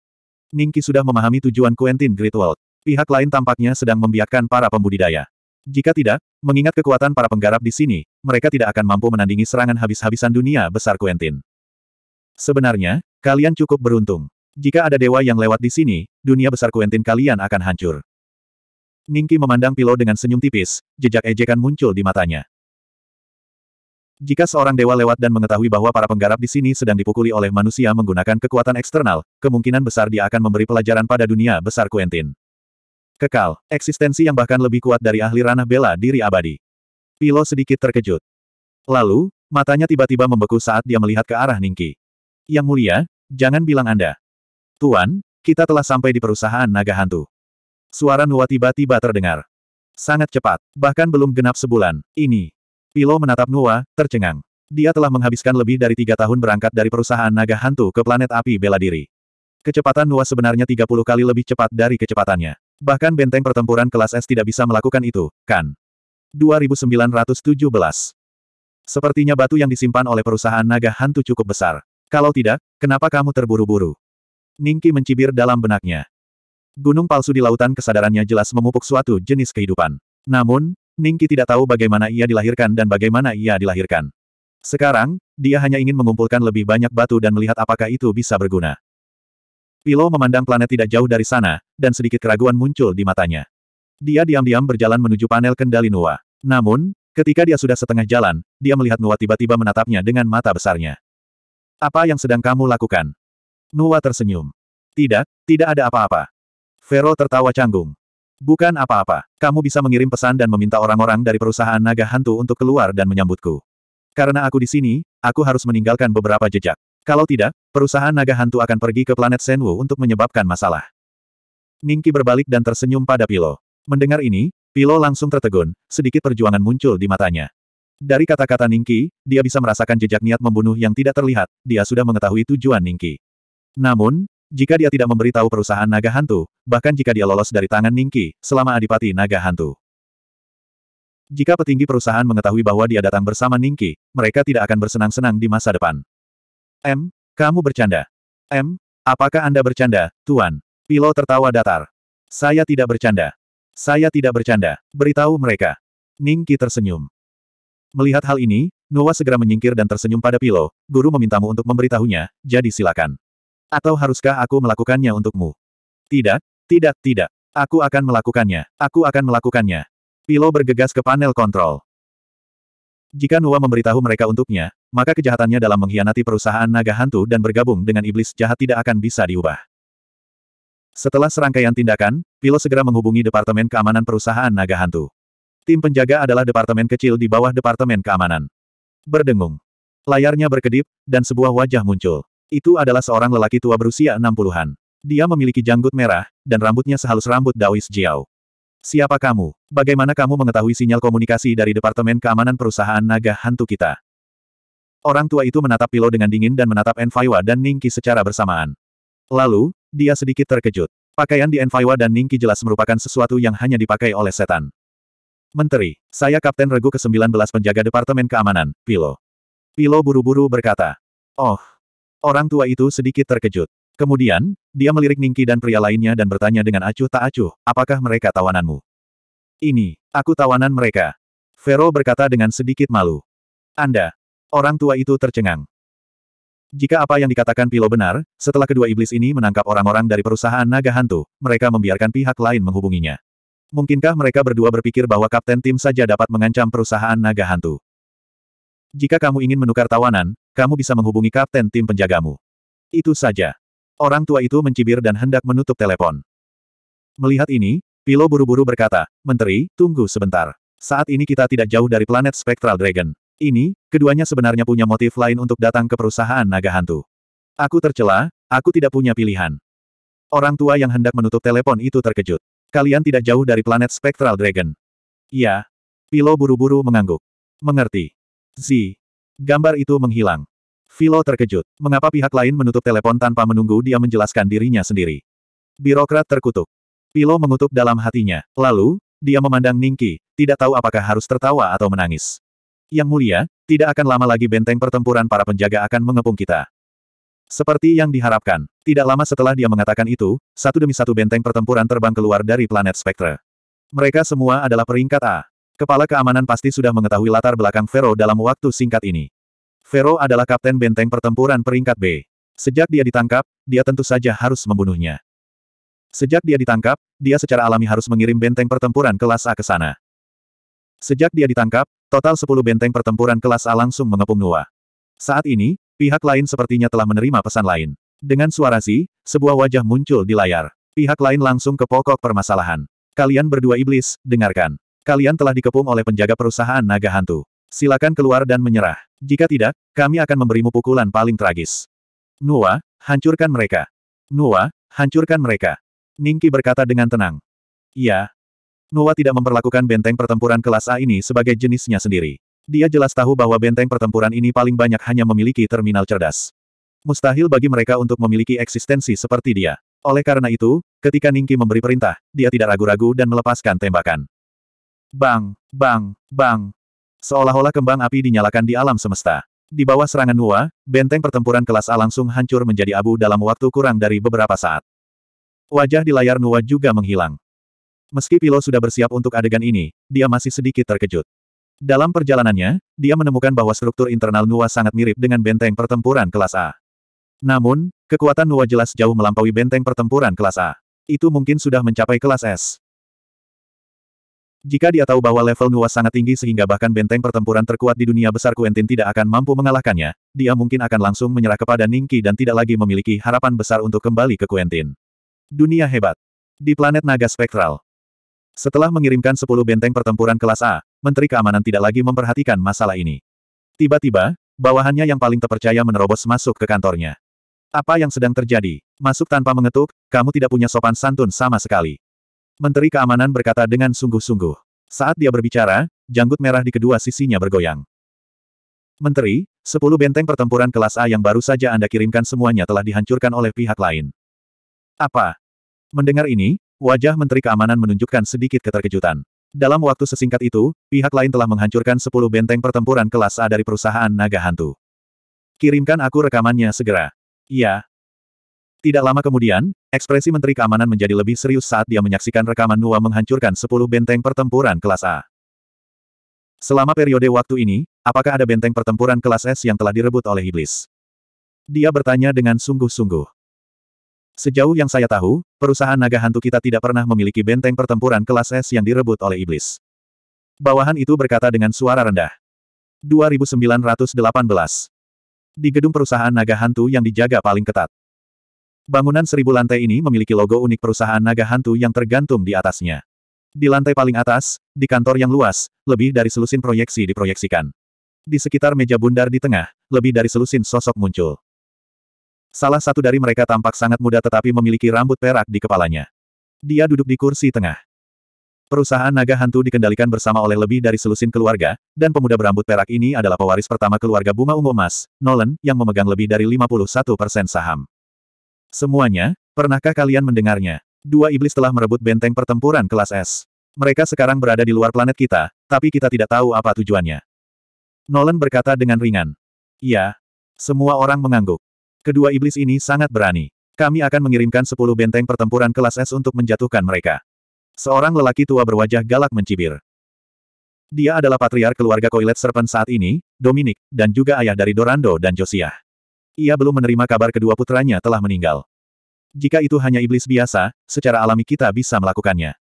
Ningki sudah memahami tujuan Quentin World. Pihak lain tampaknya sedang membiarkan para pembudidaya. Jika tidak, mengingat kekuatan para penggarap di sini, mereka tidak akan mampu menandingi serangan habis-habisan dunia besar Quentin. Sebenarnya, kalian cukup beruntung. Jika ada dewa yang lewat di sini, dunia besar Quentin kalian akan hancur. Ningki memandang Pilo dengan senyum tipis, jejak ejekan muncul di matanya. Jika seorang dewa lewat dan mengetahui bahwa para penggarap di sini sedang dipukuli oleh manusia menggunakan kekuatan eksternal, kemungkinan besar dia akan memberi pelajaran pada dunia besar Quentin. Kekal, eksistensi yang bahkan lebih kuat dari ahli ranah bela diri abadi. Pilo sedikit terkejut. Lalu, matanya tiba-tiba membeku saat dia melihat ke arah Ningki. Yang mulia, jangan bilang Anda. Tuan, kita telah sampai di perusahaan naga hantu. Suara Nuwa tiba-tiba terdengar. Sangat cepat, bahkan belum genap sebulan. Ini. Pilo menatap Nuwa, tercengang. Dia telah menghabiskan lebih dari tiga tahun berangkat dari perusahaan naga hantu ke planet api bela diri. Kecepatan Nuwa sebenarnya 30 kali lebih cepat dari kecepatannya. Bahkan benteng pertempuran kelas S tidak bisa melakukan itu, kan? 2917 Sepertinya batu yang disimpan oleh perusahaan naga hantu cukup besar. Kalau tidak, kenapa kamu terburu-buru? Ningki mencibir dalam benaknya. Gunung palsu di lautan kesadarannya jelas memupuk suatu jenis kehidupan. Namun, Ningki tidak tahu bagaimana ia dilahirkan dan bagaimana ia dilahirkan. Sekarang, dia hanya ingin mengumpulkan lebih banyak batu dan melihat apakah itu bisa berguna. Pilo memandang planet tidak jauh dari sana, dan sedikit keraguan muncul di matanya. Dia diam-diam berjalan menuju panel kendali Nua. Namun, ketika dia sudah setengah jalan, dia melihat Nua tiba-tiba menatapnya dengan mata besarnya. Apa yang sedang kamu lakukan? Nua tersenyum. Tidak, tidak ada apa-apa. Vero tertawa canggung. Bukan apa-apa. Kamu bisa mengirim pesan dan meminta orang-orang dari perusahaan naga hantu untuk keluar dan menyambutku. Karena aku di sini, aku harus meninggalkan beberapa jejak. Kalau tidak, perusahaan naga hantu akan pergi ke planet Senwu untuk menyebabkan masalah. Ningki berbalik dan tersenyum pada Pilo. Mendengar ini, Pilo langsung tertegun, sedikit perjuangan muncul di matanya. Dari kata-kata Ningki, dia bisa merasakan jejak niat membunuh yang tidak terlihat, dia sudah mengetahui tujuan Ningki. Namun, jika dia tidak memberitahu perusahaan naga hantu, bahkan jika dia lolos dari tangan Ningki, selama adipati naga hantu. Jika petinggi perusahaan mengetahui bahwa dia datang bersama Ningki, mereka tidak akan bersenang-senang di masa depan. M, kamu bercanda. M, apakah Anda bercanda, Tuan? Pilo tertawa datar. Saya tidak bercanda. Saya tidak bercanda, beritahu mereka. Ningki tersenyum. Melihat hal ini, Noah segera menyingkir dan tersenyum pada Pilo, guru memintamu untuk memberitahunya, jadi silakan. Atau haruskah aku melakukannya untukmu? Tidak, tidak, tidak. Aku akan melakukannya, aku akan melakukannya. Pilo bergegas ke panel kontrol. Jika Nuwa memberitahu mereka untuknya, maka kejahatannya dalam mengkhianati perusahaan naga hantu dan bergabung dengan iblis jahat tidak akan bisa diubah. Setelah serangkaian tindakan, Pilo segera menghubungi Departemen Keamanan Perusahaan Naga Hantu. Tim penjaga adalah departemen kecil di bawah Departemen Keamanan. Berdengung. Layarnya berkedip, dan sebuah wajah muncul. Itu adalah seorang lelaki tua berusia 60-an. Dia memiliki janggut merah, dan rambutnya sehalus rambut Daois Jiao. Siapa kamu? Bagaimana kamu mengetahui sinyal komunikasi dari Departemen Keamanan Perusahaan Naga Hantu kita? Orang tua itu menatap Pilo dengan dingin dan menatap Enfaiwa dan Ningki secara bersamaan. Lalu, dia sedikit terkejut. Pakaian di Enfaiwa dan Ningki jelas merupakan sesuatu yang hanya dipakai oleh setan. Menteri, saya Kapten Regu ke-19 penjaga Departemen Keamanan, Pilo. Pilo buru-buru berkata. Oh. Orang tua itu sedikit terkejut. Kemudian, dia melirik Ningki dan pria lainnya dan bertanya dengan acuh tak acuh, apakah mereka tawananmu? Ini, aku tawanan mereka. Vero berkata dengan sedikit malu. Anda. Orang tua itu tercengang. Jika apa yang dikatakan Pilo benar, setelah kedua iblis ini menangkap orang-orang dari perusahaan naga hantu, mereka membiarkan pihak lain menghubunginya. Mungkinkah mereka berdua berpikir bahwa kapten tim saja dapat mengancam perusahaan naga hantu? Jika kamu ingin menukar tawanan, kamu bisa menghubungi kapten tim penjagamu. Itu saja. Orang tua itu mencibir dan hendak menutup telepon. Melihat ini, Pilo buru-buru berkata, Menteri, tunggu sebentar. Saat ini kita tidak jauh dari planet Spectral Dragon. Ini, keduanya sebenarnya punya motif lain untuk datang ke perusahaan naga hantu. Aku tercela, aku tidak punya pilihan. Orang tua yang hendak menutup telepon itu terkejut. Kalian tidak jauh dari planet Spectral Dragon. Iya. Pilo buru-buru mengangguk. Mengerti. Z. Gambar itu menghilang. Philo terkejut. Mengapa pihak lain menutup telepon tanpa menunggu dia menjelaskan dirinya sendiri? Birokrat terkutuk. Pilo mengutuk dalam hatinya. Lalu, dia memandang Ningki, tidak tahu apakah harus tertawa atau menangis. Yang mulia, tidak akan lama lagi benteng pertempuran para penjaga akan mengepung kita. Seperti yang diharapkan, tidak lama setelah dia mengatakan itu, satu demi satu benteng pertempuran terbang keluar dari planet Spectre. Mereka semua adalah peringkat A. Kepala keamanan pasti sudah mengetahui latar belakang Vero dalam waktu singkat ini. Vero adalah kapten benteng pertempuran peringkat B. Sejak dia ditangkap, dia tentu saja harus membunuhnya. Sejak dia ditangkap, dia secara alami harus mengirim benteng pertempuran kelas A ke sana. Sejak dia ditangkap, total 10 benteng pertempuran kelas A langsung mengepung Nuwa. Saat ini, pihak lain sepertinya telah menerima pesan lain. Dengan suara si, sebuah wajah muncul di layar. Pihak lain langsung ke pokok permasalahan. Kalian berdua iblis, dengarkan. Kalian telah dikepung oleh penjaga perusahaan naga hantu. Silakan keluar dan menyerah. Jika tidak, kami akan memberimu pukulan paling tragis. Nuwa, hancurkan mereka. Nuwa, hancurkan mereka. Ningki berkata dengan tenang. Iya. Nuwa tidak memperlakukan benteng pertempuran kelas A ini sebagai jenisnya sendiri. Dia jelas tahu bahwa benteng pertempuran ini paling banyak hanya memiliki terminal cerdas. Mustahil bagi mereka untuk memiliki eksistensi seperti dia. Oleh karena itu, ketika Ningki memberi perintah, dia tidak ragu-ragu dan melepaskan tembakan. Bang, bang, bang. Seolah-olah kembang api dinyalakan di alam semesta. Di bawah serangan Nuwa, benteng pertempuran kelas A langsung hancur menjadi abu dalam waktu kurang dari beberapa saat. Wajah di layar Nuwa juga menghilang. Meski Pilo sudah bersiap untuk adegan ini, dia masih sedikit terkejut. Dalam perjalanannya, dia menemukan bahwa struktur internal Nuwa sangat mirip dengan benteng pertempuran kelas A. Namun, kekuatan Nuwa jelas jauh melampaui benteng pertempuran kelas A. Itu mungkin sudah mencapai kelas S. Jika dia tahu bahwa level Nuwa sangat tinggi sehingga bahkan benteng pertempuran terkuat di dunia besar Kuentin tidak akan mampu mengalahkannya, dia mungkin akan langsung menyerah kepada Ningki dan tidak lagi memiliki harapan besar untuk kembali ke Kuentin. Dunia hebat. Di planet naga spektral. Setelah mengirimkan 10 benteng pertempuran kelas A, Menteri Keamanan tidak lagi memperhatikan masalah ini. Tiba-tiba, bawahannya yang paling terpercaya menerobos masuk ke kantornya. Apa yang sedang terjadi? Masuk tanpa mengetuk, kamu tidak punya sopan santun sama sekali. Menteri Keamanan berkata dengan sungguh-sungguh. Saat dia berbicara, janggut merah di kedua sisinya bergoyang. Menteri, 10 benteng pertempuran kelas A yang baru saja Anda kirimkan semuanya telah dihancurkan oleh pihak lain. Apa? Mendengar ini, wajah Menteri Keamanan menunjukkan sedikit keterkejutan. Dalam waktu sesingkat itu, pihak lain telah menghancurkan 10 benteng pertempuran kelas A dari perusahaan naga hantu. Kirimkan aku rekamannya segera. Iya. Tidak lama kemudian, ekspresi Menteri Keamanan menjadi lebih serius saat dia menyaksikan rekaman Nua menghancurkan 10 benteng pertempuran kelas A. Selama periode waktu ini, apakah ada benteng pertempuran kelas S yang telah direbut oleh iblis? Dia bertanya dengan sungguh-sungguh. Sejauh yang saya tahu, perusahaan naga hantu kita tidak pernah memiliki benteng pertempuran kelas S yang direbut oleh iblis. Bawahan itu berkata dengan suara rendah. 2918 Di gedung perusahaan naga hantu yang dijaga paling ketat. Bangunan seribu lantai ini memiliki logo unik perusahaan naga hantu yang tergantung di atasnya. Di lantai paling atas, di kantor yang luas, lebih dari selusin proyeksi diproyeksikan. Di sekitar meja bundar di tengah, lebih dari selusin sosok muncul. Salah satu dari mereka tampak sangat muda tetapi memiliki rambut perak di kepalanya. Dia duduk di kursi tengah. Perusahaan naga hantu dikendalikan bersama oleh lebih dari selusin keluarga, dan pemuda berambut perak ini adalah pewaris pertama keluarga bunga ungu emas, Nolan, yang memegang lebih dari 51 persen saham. Semuanya, pernahkah kalian mendengarnya? Dua iblis telah merebut benteng pertempuran kelas S. Mereka sekarang berada di luar planet kita, tapi kita tidak tahu apa tujuannya. Nolan berkata dengan ringan. Ya. Semua orang mengangguk. Kedua iblis ini sangat berani. Kami akan mengirimkan sepuluh benteng pertempuran kelas S untuk menjatuhkan mereka. Seorang lelaki tua berwajah galak mencibir. Dia adalah patriark keluarga Koilet Serpent saat ini, Dominic, dan juga ayah dari Dorando dan Josiah. Ia belum menerima kabar kedua putranya telah meninggal. Jika itu hanya iblis biasa, secara alami kita bisa melakukannya.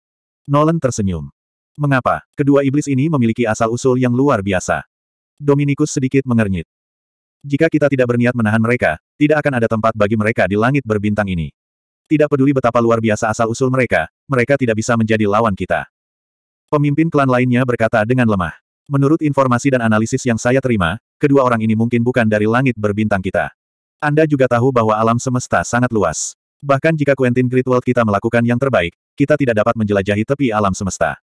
Nolan tersenyum. Mengapa? Kedua iblis ini memiliki asal-usul yang luar biasa. Dominikus sedikit mengernyit. Jika kita tidak berniat menahan mereka, tidak akan ada tempat bagi mereka di langit berbintang ini. Tidak peduli betapa luar biasa asal-usul mereka, mereka tidak bisa menjadi lawan kita. Pemimpin klan lainnya berkata dengan lemah. Menurut informasi dan analisis yang saya terima, kedua orang ini mungkin bukan dari langit berbintang kita. Anda juga tahu bahwa alam semesta sangat luas. Bahkan jika Quentin World kita melakukan yang terbaik, kita tidak dapat menjelajahi tepi alam semesta.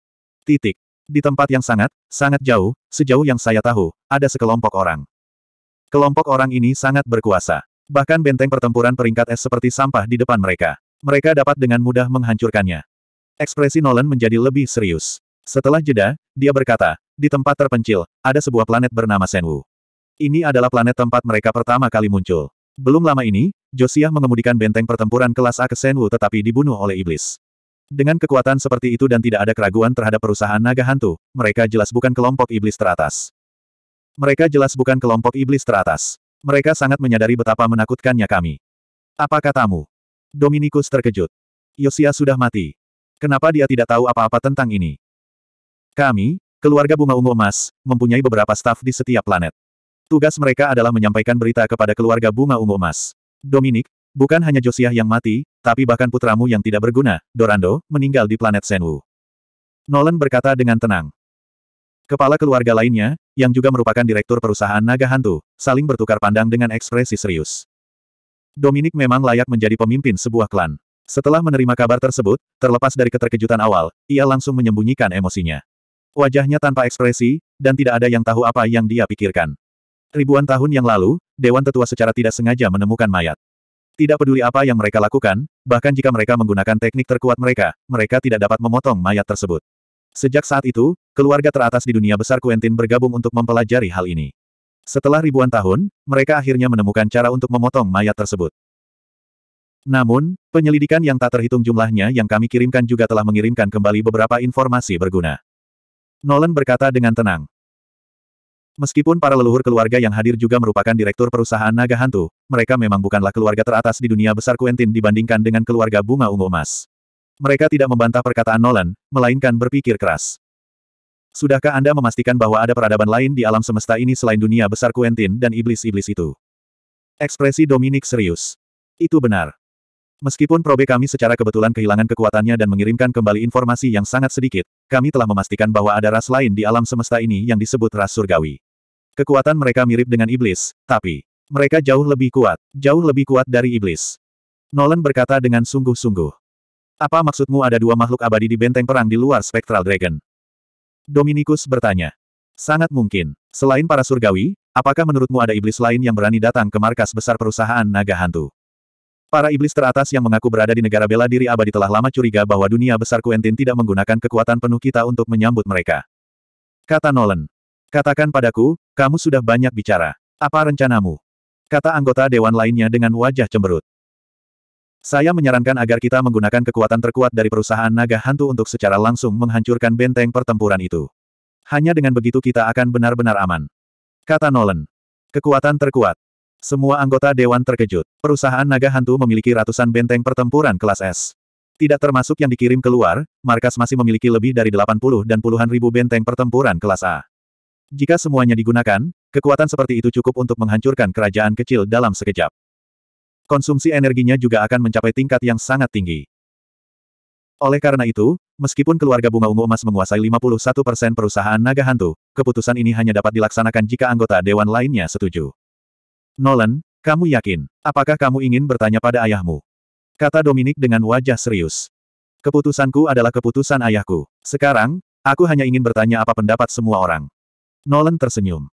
Titik. Di tempat yang sangat, sangat jauh, sejauh yang saya tahu, ada sekelompok orang. Kelompok orang ini sangat berkuasa. Bahkan benteng pertempuran peringkat S seperti sampah di depan mereka. Mereka dapat dengan mudah menghancurkannya. Ekspresi Nolan menjadi lebih serius. Setelah jeda, dia berkata, di tempat terpencil, ada sebuah planet bernama Senwu. Ini adalah planet tempat mereka pertama kali muncul. Belum lama ini, Josiah mengemudikan benteng pertempuran kelas A ke Senwu tetapi dibunuh oleh iblis. Dengan kekuatan seperti itu dan tidak ada keraguan terhadap perusahaan naga hantu, mereka jelas bukan kelompok iblis teratas. Mereka jelas bukan kelompok iblis teratas. Mereka sangat menyadari betapa menakutkannya kami. Apa katamu? Dominikus terkejut. Yosia sudah mati. Kenapa dia tidak tahu apa-apa tentang ini? Kami, keluarga bunga ungu emas, mempunyai beberapa staf di setiap planet. Tugas mereka adalah menyampaikan berita kepada keluarga bunga ungu emas. Dominik, bukan hanya Josiah yang mati, tapi bahkan putramu yang tidak berguna, Dorando, meninggal di planet Senwu. Nolan berkata dengan tenang. Kepala keluarga lainnya, yang juga merupakan direktur perusahaan naga hantu, saling bertukar pandang dengan ekspresi serius. Dominic memang layak menjadi pemimpin sebuah klan. Setelah menerima kabar tersebut, terlepas dari keterkejutan awal, ia langsung menyembunyikan emosinya. Wajahnya tanpa ekspresi, dan tidak ada yang tahu apa yang dia pikirkan. Ribuan tahun yang lalu, Dewan Tetua secara tidak sengaja menemukan mayat. Tidak peduli apa yang mereka lakukan, bahkan jika mereka menggunakan teknik terkuat mereka, mereka tidak dapat memotong mayat tersebut. Sejak saat itu, keluarga teratas di dunia besar Quentin bergabung untuk mempelajari hal ini. Setelah ribuan tahun, mereka akhirnya menemukan cara untuk memotong mayat tersebut. Namun, penyelidikan yang tak terhitung jumlahnya yang kami kirimkan juga telah mengirimkan kembali beberapa informasi berguna. Nolan berkata dengan tenang. Meskipun para leluhur keluarga yang hadir juga merupakan direktur perusahaan naga hantu, mereka memang bukanlah keluarga teratas di dunia besar Quentin dibandingkan dengan keluarga bunga ungu emas mereka tidak membantah perkataan Nolan, melainkan berpikir keras. Sudahkah Anda memastikan bahwa ada peradaban lain di alam semesta ini selain dunia besar Quentin dan iblis-iblis itu? Ekspresi Dominic serius. Itu benar. Meskipun probe kami secara kebetulan kehilangan kekuatannya dan mengirimkan kembali informasi yang sangat sedikit, kami telah memastikan bahwa ada ras lain di alam semesta ini yang disebut ras surgawi. Kekuatan mereka mirip dengan iblis, tapi mereka jauh lebih kuat, jauh lebih kuat dari iblis. Nolan berkata dengan sungguh-sungguh. Apa maksudmu ada dua makhluk abadi di benteng perang di luar Spectral Dragon? Dominikus bertanya. Sangat mungkin. Selain para surgawi, apakah menurutmu ada iblis lain yang berani datang ke markas besar perusahaan naga hantu? Para iblis teratas yang mengaku berada di negara bela diri abadi telah lama curiga bahwa dunia besar Quentin tidak menggunakan kekuatan penuh kita untuk menyambut mereka. Kata Nolan. Katakan padaku, kamu sudah banyak bicara. Apa rencanamu? Kata anggota dewan lainnya dengan wajah cemberut. Saya menyarankan agar kita menggunakan kekuatan terkuat dari perusahaan naga hantu untuk secara langsung menghancurkan benteng pertempuran itu. Hanya dengan begitu kita akan benar-benar aman. Kata Nolan. Kekuatan terkuat. Semua anggota Dewan terkejut. Perusahaan naga hantu memiliki ratusan benteng pertempuran kelas S. Tidak termasuk yang dikirim keluar, markas masih memiliki lebih dari 80 dan puluhan ribu benteng pertempuran kelas A. Jika semuanya digunakan, kekuatan seperti itu cukup untuk menghancurkan kerajaan kecil dalam sekejap konsumsi energinya juga akan mencapai tingkat yang sangat tinggi. Oleh karena itu, meskipun keluarga bunga ungu emas menguasai 51 persen perusahaan naga hantu, keputusan ini hanya dapat dilaksanakan jika anggota dewan lainnya setuju. Nolan, kamu yakin? Apakah kamu ingin bertanya pada ayahmu? Kata Dominic dengan wajah serius. Keputusanku adalah keputusan ayahku. Sekarang, aku hanya ingin bertanya apa pendapat semua orang. Nolan tersenyum.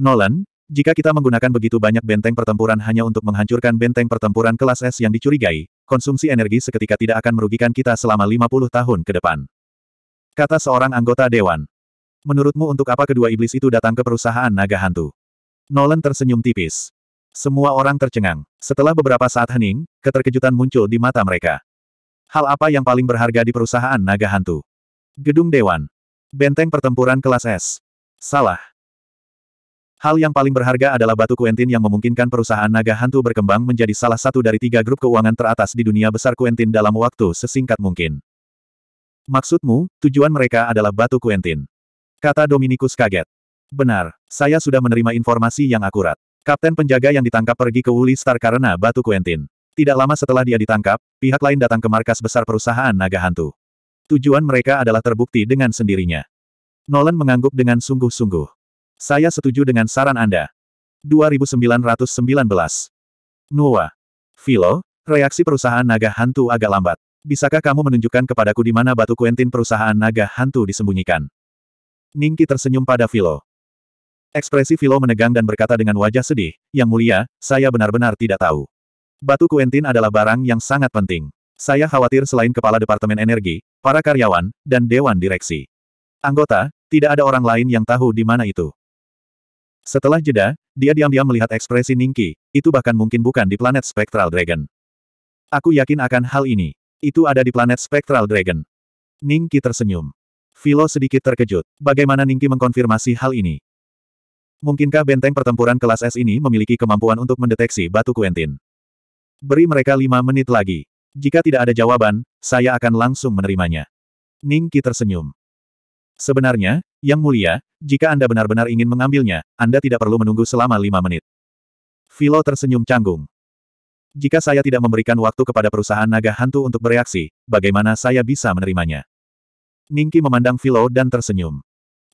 Nolan, jika kita menggunakan begitu banyak benteng pertempuran hanya untuk menghancurkan benteng pertempuran kelas S yang dicurigai, konsumsi energi seketika tidak akan merugikan kita selama 50 tahun ke depan. Kata seorang anggota Dewan. Menurutmu untuk apa kedua iblis itu datang ke perusahaan naga hantu? Nolan tersenyum tipis. Semua orang tercengang. Setelah beberapa saat hening, keterkejutan muncul di mata mereka. Hal apa yang paling berharga di perusahaan naga hantu? Gedung Dewan. Benteng pertempuran kelas S. Salah. Hal yang paling berharga adalah batu Kuentin yang memungkinkan perusahaan naga hantu berkembang menjadi salah satu dari tiga grup keuangan teratas di dunia besar Kuentin dalam waktu sesingkat mungkin. Maksudmu, tujuan mereka adalah batu Kuentin? Kata Dominikus kaget. Benar, saya sudah menerima informasi yang akurat. Kapten penjaga yang ditangkap pergi ke Wuli Star karena batu Kuentin. Tidak lama setelah dia ditangkap, pihak lain datang ke markas besar perusahaan naga hantu. Tujuan mereka adalah terbukti dengan sendirinya. Nolan mengangguk dengan sungguh-sungguh. Saya setuju dengan saran Anda. 2919 Nuwa. Philo, reaksi perusahaan naga hantu agak lambat. Bisakah kamu menunjukkan kepadaku di mana batu Quentin perusahaan naga hantu disembunyikan? Ningki tersenyum pada Philo. Ekspresi Philo menegang dan berkata dengan wajah sedih, Yang mulia, saya benar-benar tidak tahu. Batu Quentin adalah barang yang sangat penting. Saya khawatir selain kepala Departemen Energi, para karyawan, dan Dewan Direksi. Anggota, tidak ada orang lain yang tahu di mana itu. Setelah jeda, dia diam-diam melihat ekspresi Ningki, itu bahkan mungkin bukan di planet Spectral Dragon. Aku yakin akan hal ini. Itu ada di planet Spectral Dragon. Ningki tersenyum. Philo sedikit terkejut. Bagaimana Ningki mengkonfirmasi hal ini? Mungkinkah benteng pertempuran kelas S ini memiliki kemampuan untuk mendeteksi batu Quentin? Beri mereka lima menit lagi. Jika tidak ada jawaban, saya akan langsung menerimanya. Ningki tersenyum. Sebenarnya, yang mulia, jika Anda benar-benar ingin mengambilnya, Anda tidak perlu menunggu selama lima menit. Philo tersenyum canggung. Jika saya tidak memberikan waktu kepada perusahaan naga hantu untuk bereaksi, bagaimana saya bisa menerimanya? Ningki memandang Philo dan tersenyum.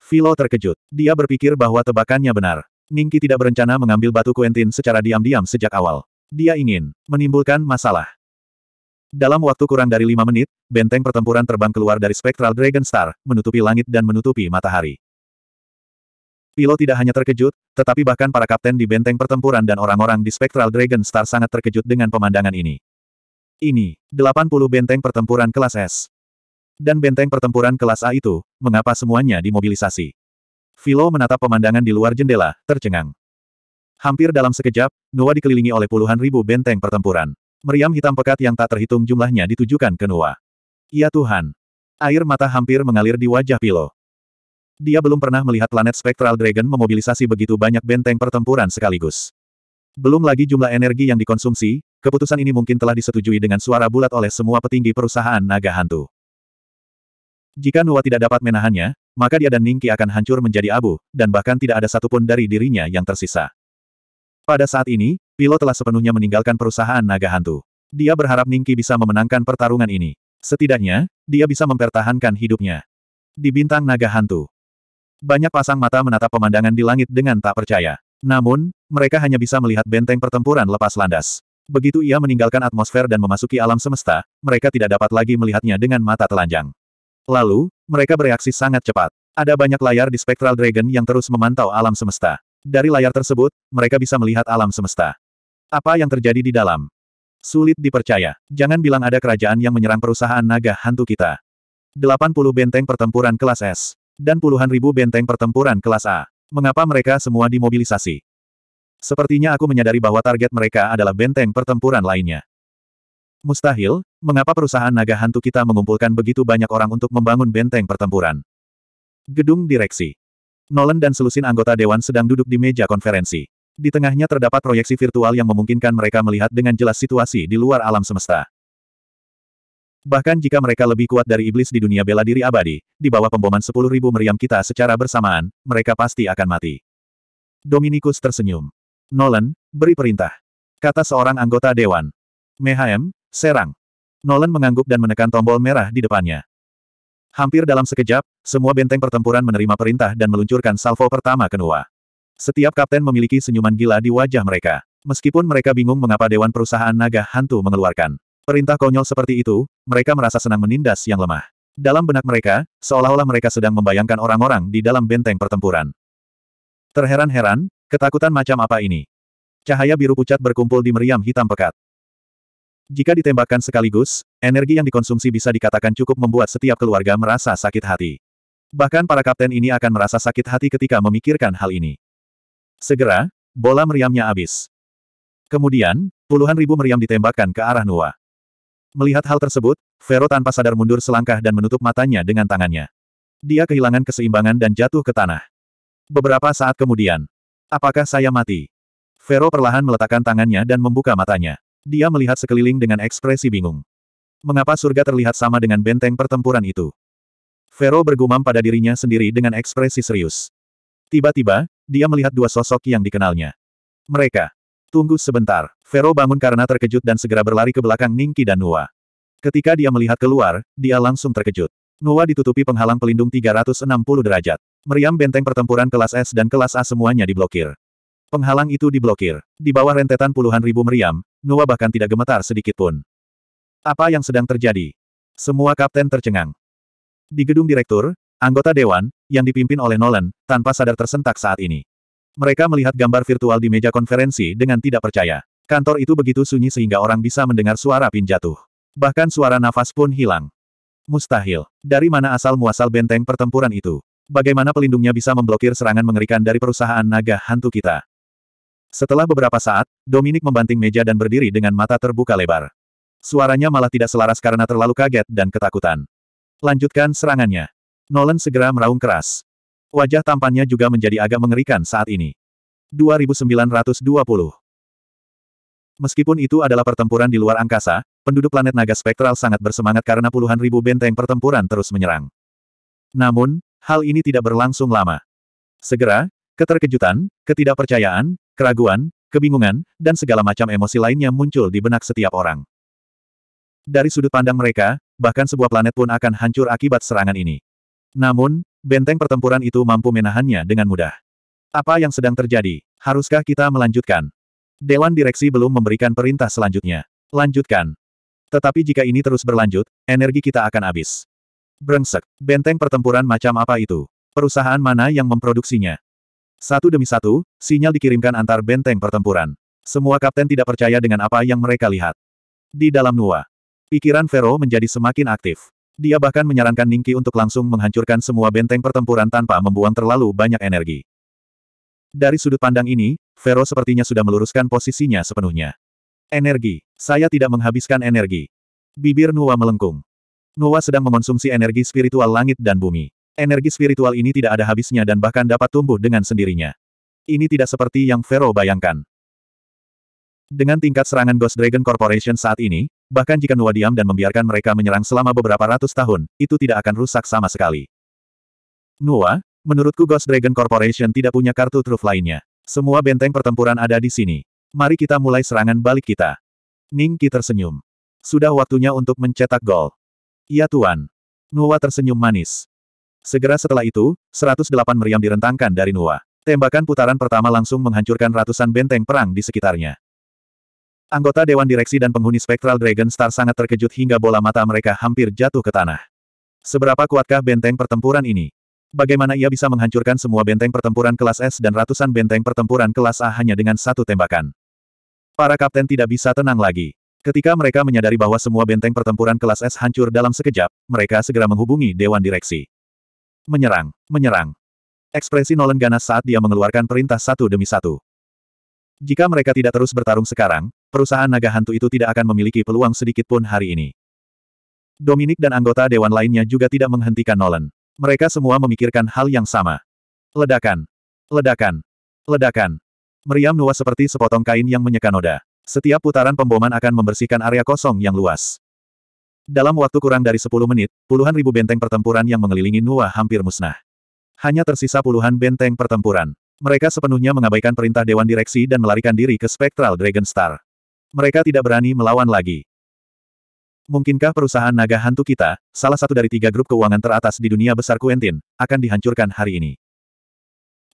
Philo terkejut. Dia berpikir bahwa tebakannya benar. Ningki tidak berencana mengambil batu Kuentin secara diam-diam sejak awal. Dia ingin menimbulkan masalah. Dalam waktu kurang dari lima menit, benteng pertempuran terbang keluar dari spektral Dragon Star, menutupi langit dan menutupi matahari. Pilo tidak hanya terkejut, tetapi bahkan para kapten di benteng pertempuran dan orang-orang di spektral Dragon Star sangat terkejut dengan pemandangan ini. Ini, 80 benteng pertempuran kelas S. Dan benteng pertempuran kelas A itu, mengapa semuanya dimobilisasi? Philo menatap pemandangan di luar jendela, tercengang. Hampir dalam sekejap, Noah dikelilingi oleh puluhan ribu benteng pertempuran. Meriam hitam pekat yang tak terhitung jumlahnya ditujukan ke Noah. Ya Tuhan! Air mata hampir mengalir di wajah Pilo. Dia belum pernah melihat planet Spectral Dragon memobilisasi begitu banyak benteng pertempuran sekaligus. Belum lagi jumlah energi yang dikonsumsi, keputusan ini mungkin telah disetujui dengan suara bulat oleh semua petinggi perusahaan naga hantu. Jika Nuwa tidak dapat menahannya, maka dia dan Ningki akan hancur menjadi abu, dan bahkan tidak ada satupun dari dirinya yang tersisa. Pada saat ini, Pilo telah sepenuhnya meninggalkan perusahaan naga hantu. Dia berharap Ningki bisa memenangkan pertarungan ini. Setidaknya, dia bisa mempertahankan hidupnya. Di bintang naga hantu. Banyak pasang mata menatap pemandangan di langit dengan tak percaya. Namun, mereka hanya bisa melihat benteng pertempuran lepas landas. Begitu ia meninggalkan atmosfer dan memasuki alam semesta, mereka tidak dapat lagi melihatnya dengan mata telanjang. Lalu, mereka bereaksi sangat cepat. Ada banyak layar di Spectral Dragon yang terus memantau alam semesta. Dari layar tersebut, mereka bisa melihat alam semesta. Apa yang terjadi di dalam? Sulit dipercaya. Jangan bilang ada kerajaan yang menyerang perusahaan naga hantu kita. 80 benteng pertempuran kelas S. Dan puluhan ribu benteng pertempuran kelas A. Mengapa mereka semua dimobilisasi? Sepertinya aku menyadari bahwa target mereka adalah benteng pertempuran lainnya. Mustahil, mengapa perusahaan naga hantu kita mengumpulkan begitu banyak orang untuk membangun benteng pertempuran? Gedung direksi. Nolan dan selusin anggota dewan sedang duduk di meja konferensi. Di tengahnya terdapat proyeksi virtual yang memungkinkan mereka melihat dengan jelas situasi di luar alam semesta. Bahkan jika mereka lebih kuat dari iblis di dunia bela diri abadi, di bawah pemboman 10.000 meriam kita secara bersamaan, mereka pasti akan mati. Dominikus tersenyum. Nolan, beri perintah. Kata seorang anggota Dewan. Mehaem, serang. Nolan mengangguk dan menekan tombol merah di depannya. Hampir dalam sekejap, semua benteng pertempuran menerima perintah dan meluncurkan salvo pertama ke setiap kapten memiliki senyuman gila di wajah mereka. Meskipun mereka bingung mengapa Dewan Perusahaan Naga Hantu mengeluarkan perintah konyol seperti itu, mereka merasa senang menindas yang lemah. Dalam benak mereka, seolah-olah mereka sedang membayangkan orang-orang di dalam benteng pertempuran. Terheran-heran, ketakutan macam apa ini? Cahaya biru pucat berkumpul di meriam hitam pekat. Jika ditembakkan sekaligus, energi yang dikonsumsi bisa dikatakan cukup membuat setiap keluarga merasa sakit hati. Bahkan para kapten ini akan merasa sakit hati ketika memikirkan hal ini. Segera, bola meriamnya habis. Kemudian, puluhan ribu meriam ditembakkan ke arah Nuwa. Melihat hal tersebut, Vero tanpa sadar mundur selangkah dan menutup matanya dengan tangannya. Dia kehilangan keseimbangan dan jatuh ke tanah. Beberapa saat kemudian, apakah saya mati? Vero perlahan meletakkan tangannya dan membuka matanya. Dia melihat sekeliling dengan ekspresi bingung. Mengapa surga terlihat sama dengan benteng pertempuran itu? Vero bergumam pada dirinya sendiri dengan ekspresi serius. Tiba-tiba, dia melihat dua sosok yang dikenalnya. Mereka. Tunggu sebentar. Vero bangun karena terkejut dan segera berlari ke belakang Ningki dan Nua. Ketika dia melihat keluar, dia langsung terkejut. Nua ditutupi penghalang pelindung 360 derajat. Meriam benteng pertempuran kelas S dan kelas A semuanya diblokir. Penghalang itu diblokir. Di bawah rentetan puluhan ribu meriam, Nua bahkan tidak gemetar sedikit pun. Apa yang sedang terjadi? Semua kapten tercengang. Di gedung direktur, Anggota Dewan, yang dipimpin oleh Nolan, tanpa sadar tersentak saat ini. Mereka melihat gambar virtual di meja konferensi dengan tidak percaya. Kantor itu begitu sunyi sehingga orang bisa mendengar suara pin jatuh. Bahkan suara nafas pun hilang. Mustahil. Dari mana asal muasal benteng pertempuran itu? Bagaimana pelindungnya bisa memblokir serangan mengerikan dari perusahaan naga hantu kita? Setelah beberapa saat, Dominic membanting meja dan berdiri dengan mata terbuka lebar. Suaranya malah tidak selaras karena terlalu kaget dan ketakutan. Lanjutkan serangannya. Nolan segera meraung keras. Wajah tampannya juga menjadi agak mengerikan saat ini. 2920 Meskipun itu adalah pertempuran di luar angkasa, penduduk planet naga spektral sangat bersemangat karena puluhan ribu benteng pertempuran terus menyerang. Namun, hal ini tidak berlangsung lama. Segera, keterkejutan, ketidakpercayaan, keraguan, kebingungan, dan segala macam emosi lainnya muncul di benak setiap orang. Dari sudut pandang mereka, bahkan sebuah planet pun akan hancur akibat serangan ini. Namun, benteng pertempuran itu mampu menahannya dengan mudah. Apa yang sedang terjadi? Haruskah kita melanjutkan? Dewan Direksi belum memberikan perintah selanjutnya. Lanjutkan. Tetapi jika ini terus berlanjut, energi kita akan habis. Brengsek, benteng pertempuran macam apa itu? Perusahaan mana yang memproduksinya? Satu demi satu, sinyal dikirimkan antar benteng pertempuran. Semua kapten tidak percaya dengan apa yang mereka lihat. Di dalam Nua, pikiran Vero menjadi semakin aktif. Dia bahkan menyarankan Ningki untuk langsung menghancurkan semua benteng pertempuran tanpa membuang terlalu banyak energi. Dari sudut pandang ini, Vero sepertinya sudah meluruskan posisinya sepenuhnya. Energi. Saya tidak menghabiskan energi. Bibir Nuwa melengkung. Nuwa sedang mengonsumsi energi spiritual langit dan bumi. Energi spiritual ini tidak ada habisnya dan bahkan dapat tumbuh dengan sendirinya. Ini tidak seperti yang Vero bayangkan. Dengan tingkat serangan Ghost Dragon Corporation saat ini, bahkan jika Nuwa diam dan membiarkan mereka menyerang selama beberapa ratus tahun, itu tidak akan rusak sama sekali. Nuwa, menurutku Ghost Dragon Corporation tidak punya kartu truf lainnya. Semua benteng pertempuran ada di sini. Mari kita mulai serangan balik kita. Ning Qi tersenyum. Sudah waktunya untuk mencetak gol. Iya tuan. Nuwa tersenyum manis. Segera setelah itu, 108 meriam direntangkan dari Nuwa. Tembakan putaran pertama langsung menghancurkan ratusan benteng perang di sekitarnya. Anggota Dewan Direksi dan penghuni Spectral Dragon Star sangat terkejut hingga bola mata mereka hampir jatuh ke tanah. Seberapa kuatkah benteng pertempuran ini? Bagaimana ia bisa menghancurkan semua benteng pertempuran kelas S dan ratusan benteng pertempuran kelas A hanya dengan satu tembakan? Para kapten tidak bisa tenang lagi. Ketika mereka menyadari bahwa semua benteng pertempuran kelas S hancur dalam sekejap, mereka segera menghubungi Dewan Direksi. Menyerang, menyerang. Ekspresi Nolan ganas saat dia mengeluarkan perintah satu demi satu. Jika mereka tidak terus bertarung sekarang, perusahaan naga hantu itu tidak akan memiliki peluang sedikit pun hari ini. Dominic dan anggota dewan lainnya juga tidak menghentikan Nolan. Mereka semua memikirkan hal yang sama. Ledakan. Ledakan. Ledakan. Meriam Nuwa seperti sepotong kain yang menyeka noda. Setiap putaran pemboman akan membersihkan area kosong yang luas. Dalam waktu kurang dari 10 menit, puluhan ribu benteng pertempuran yang mengelilingi Nuwa hampir musnah. Hanya tersisa puluhan benteng pertempuran. Mereka sepenuhnya mengabaikan perintah Dewan Direksi dan melarikan diri ke Spectral Dragon Star. Mereka tidak berani melawan lagi. Mungkinkah perusahaan naga hantu kita, salah satu dari tiga grup keuangan teratas di dunia besar Quentin, akan dihancurkan hari ini?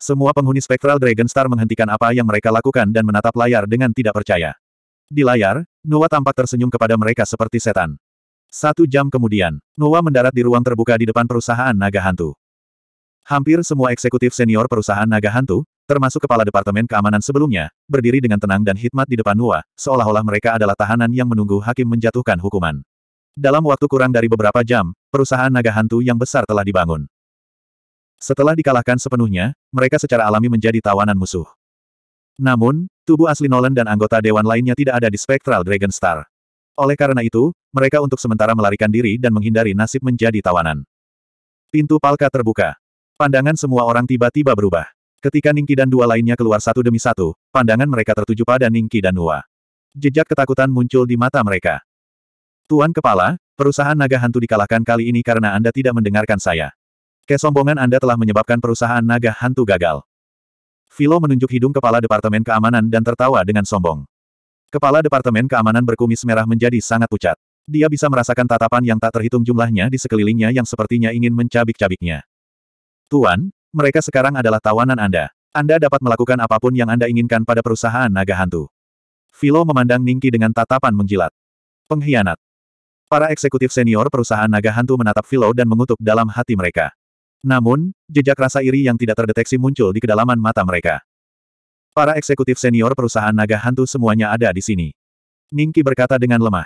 Semua penghuni Spectral Dragon Star menghentikan apa yang mereka lakukan dan menatap layar dengan tidak percaya. Di layar, Noah tampak tersenyum kepada mereka seperti setan. Satu jam kemudian, Noah mendarat di ruang terbuka di depan perusahaan naga hantu. Hampir semua eksekutif senior perusahaan naga hantu, termasuk kepala Departemen Keamanan sebelumnya, berdiri dengan tenang dan hikmat di depan Nua, seolah-olah mereka adalah tahanan yang menunggu hakim menjatuhkan hukuman. Dalam waktu kurang dari beberapa jam, perusahaan naga hantu yang besar telah dibangun. Setelah dikalahkan sepenuhnya, mereka secara alami menjadi tawanan musuh. Namun, tubuh asli Nolan dan anggota dewan lainnya tidak ada di Spectral Dragon Star. Oleh karena itu, mereka untuk sementara melarikan diri dan menghindari nasib menjadi tawanan. Pintu palka terbuka. Pandangan semua orang tiba-tiba berubah. Ketika Ningki dan dua lainnya keluar satu demi satu, pandangan mereka tertuju pada Ningki dan Nua. Jejak ketakutan muncul di mata mereka. Tuan Kepala, perusahaan naga hantu dikalahkan kali ini karena Anda tidak mendengarkan saya. Kesombongan Anda telah menyebabkan perusahaan naga hantu gagal. Philo menunjuk hidung Kepala Departemen Keamanan dan tertawa dengan sombong. Kepala Departemen Keamanan berkumis merah menjadi sangat pucat. Dia bisa merasakan tatapan yang tak terhitung jumlahnya di sekelilingnya yang sepertinya ingin mencabik-cabiknya. Tuan, mereka sekarang adalah tawanan Anda. Anda dapat melakukan apapun yang Anda inginkan pada perusahaan naga hantu. Philo memandang Ningki dengan tatapan menjilat. Pengkhianat. Para eksekutif senior perusahaan naga hantu menatap Philo dan mengutuk dalam hati mereka. Namun, jejak rasa iri yang tidak terdeteksi muncul di kedalaman mata mereka. Para eksekutif senior perusahaan naga hantu semuanya ada di sini. Ningki berkata dengan lemah.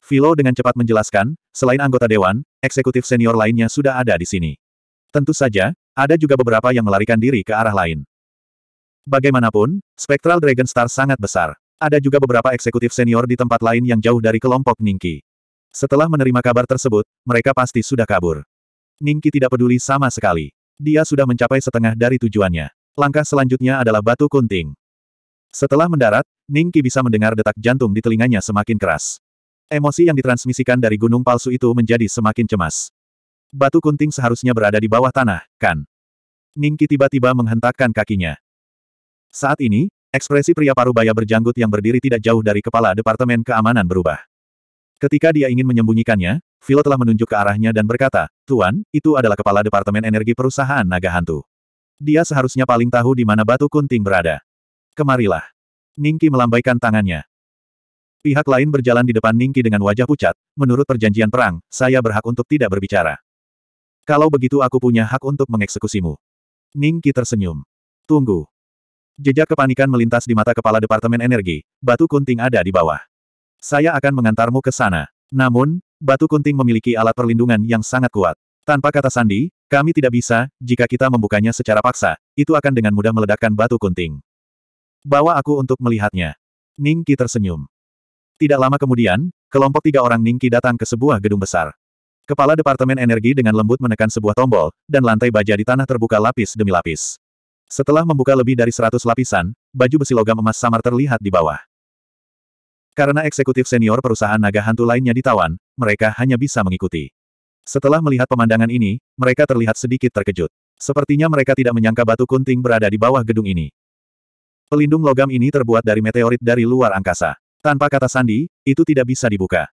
Philo dengan cepat menjelaskan, selain anggota dewan, eksekutif senior lainnya sudah ada di sini. Tentu saja, ada juga beberapa yang melarikan diri ke arah lain. Bagaimanapun, Spectral Dragon Star sangat besar. Ada juga beberapa eksekutif senior di tempat lain yang jauh dari kelompok Ningki. Setelah menerima kabar tersebut, mereka pasti sudah kabur. Ningki tidak peduli sama sekali. Dia sudah mencapai setengah dari tujuannya. Langkah selanjutnya adalah batu kunting. Setelah mendarat, Ningki bisa mendengar detak jantung di telinganya semakin keras. Emosi yang ditransmisikan dari gunung palsu itu menjadi semakin cemas. Batu kunting seharusnya berada di bawah tanah, kan? Ningki tiba-tiba menghentakkan kakinya. Saat ini, ekspresi pria parubaya berjanggut yang berdiri tidak jauh dari kepala Departemen Keamanan berubah. Ketika dia ingin menyembunyikannya, Philo telah menunjuk ke arahnya dan berkata, Tuan, itu adalah kepala Departemen Energi Perusahaan Naga Hantu. Dia seharusnya paling tahu di mana batu kunting berada. Kemarilah. Ningki melambaikan tangannya. Pihak lain berjalan di depan Ningki dengan wajah pucat, menurut perjanjian perang, saya berhak untuk tidak berbicara. Kalau begitu aku punya hak untuk mengeksekusimu. Ningki tersenyum. Tunggu. Jejak kepanikan melintas di mata kepala Departemen Energi, batu kunting ada di bawah. Saya akan mengantarmu ke sana. Namun, batu kunting memiliki alat perlindungan yang sangat kuat. Tanpa kata sandi, kami tidak bisa, jika kita membukanya secara paksa, itu akan dengan mudah meledakkan batu kunting. Bawa aku untuk melihatnya. Ningki tersenyum. Tidak lama kemudian, kelompok tiga orang Ningki datang ke sebuah gedung besar. Kepala Departemen Energi dengan lembut menekan sebuah tombol, dan lantai baja di tanah terbuka lapis demi lapis. Setelah membuka lebih dari seratus lapisan, baju besi logam emas samar terlihat di bawah. Karena eksekutif senior perusahaan naga hantu lainnya ditawan, mereka hanya bisa mengikuti. Setelah melihat pemandangan ini, mereka terlihat sedikit terkejut. Sepertinya mereka tidak menyangka batu kunting berada di bawah gedung ini. Pelindung logam ini terbuat dari meteorit dari luar angkasa. Tanpa kata sandi, itu tidak bisa dibuka.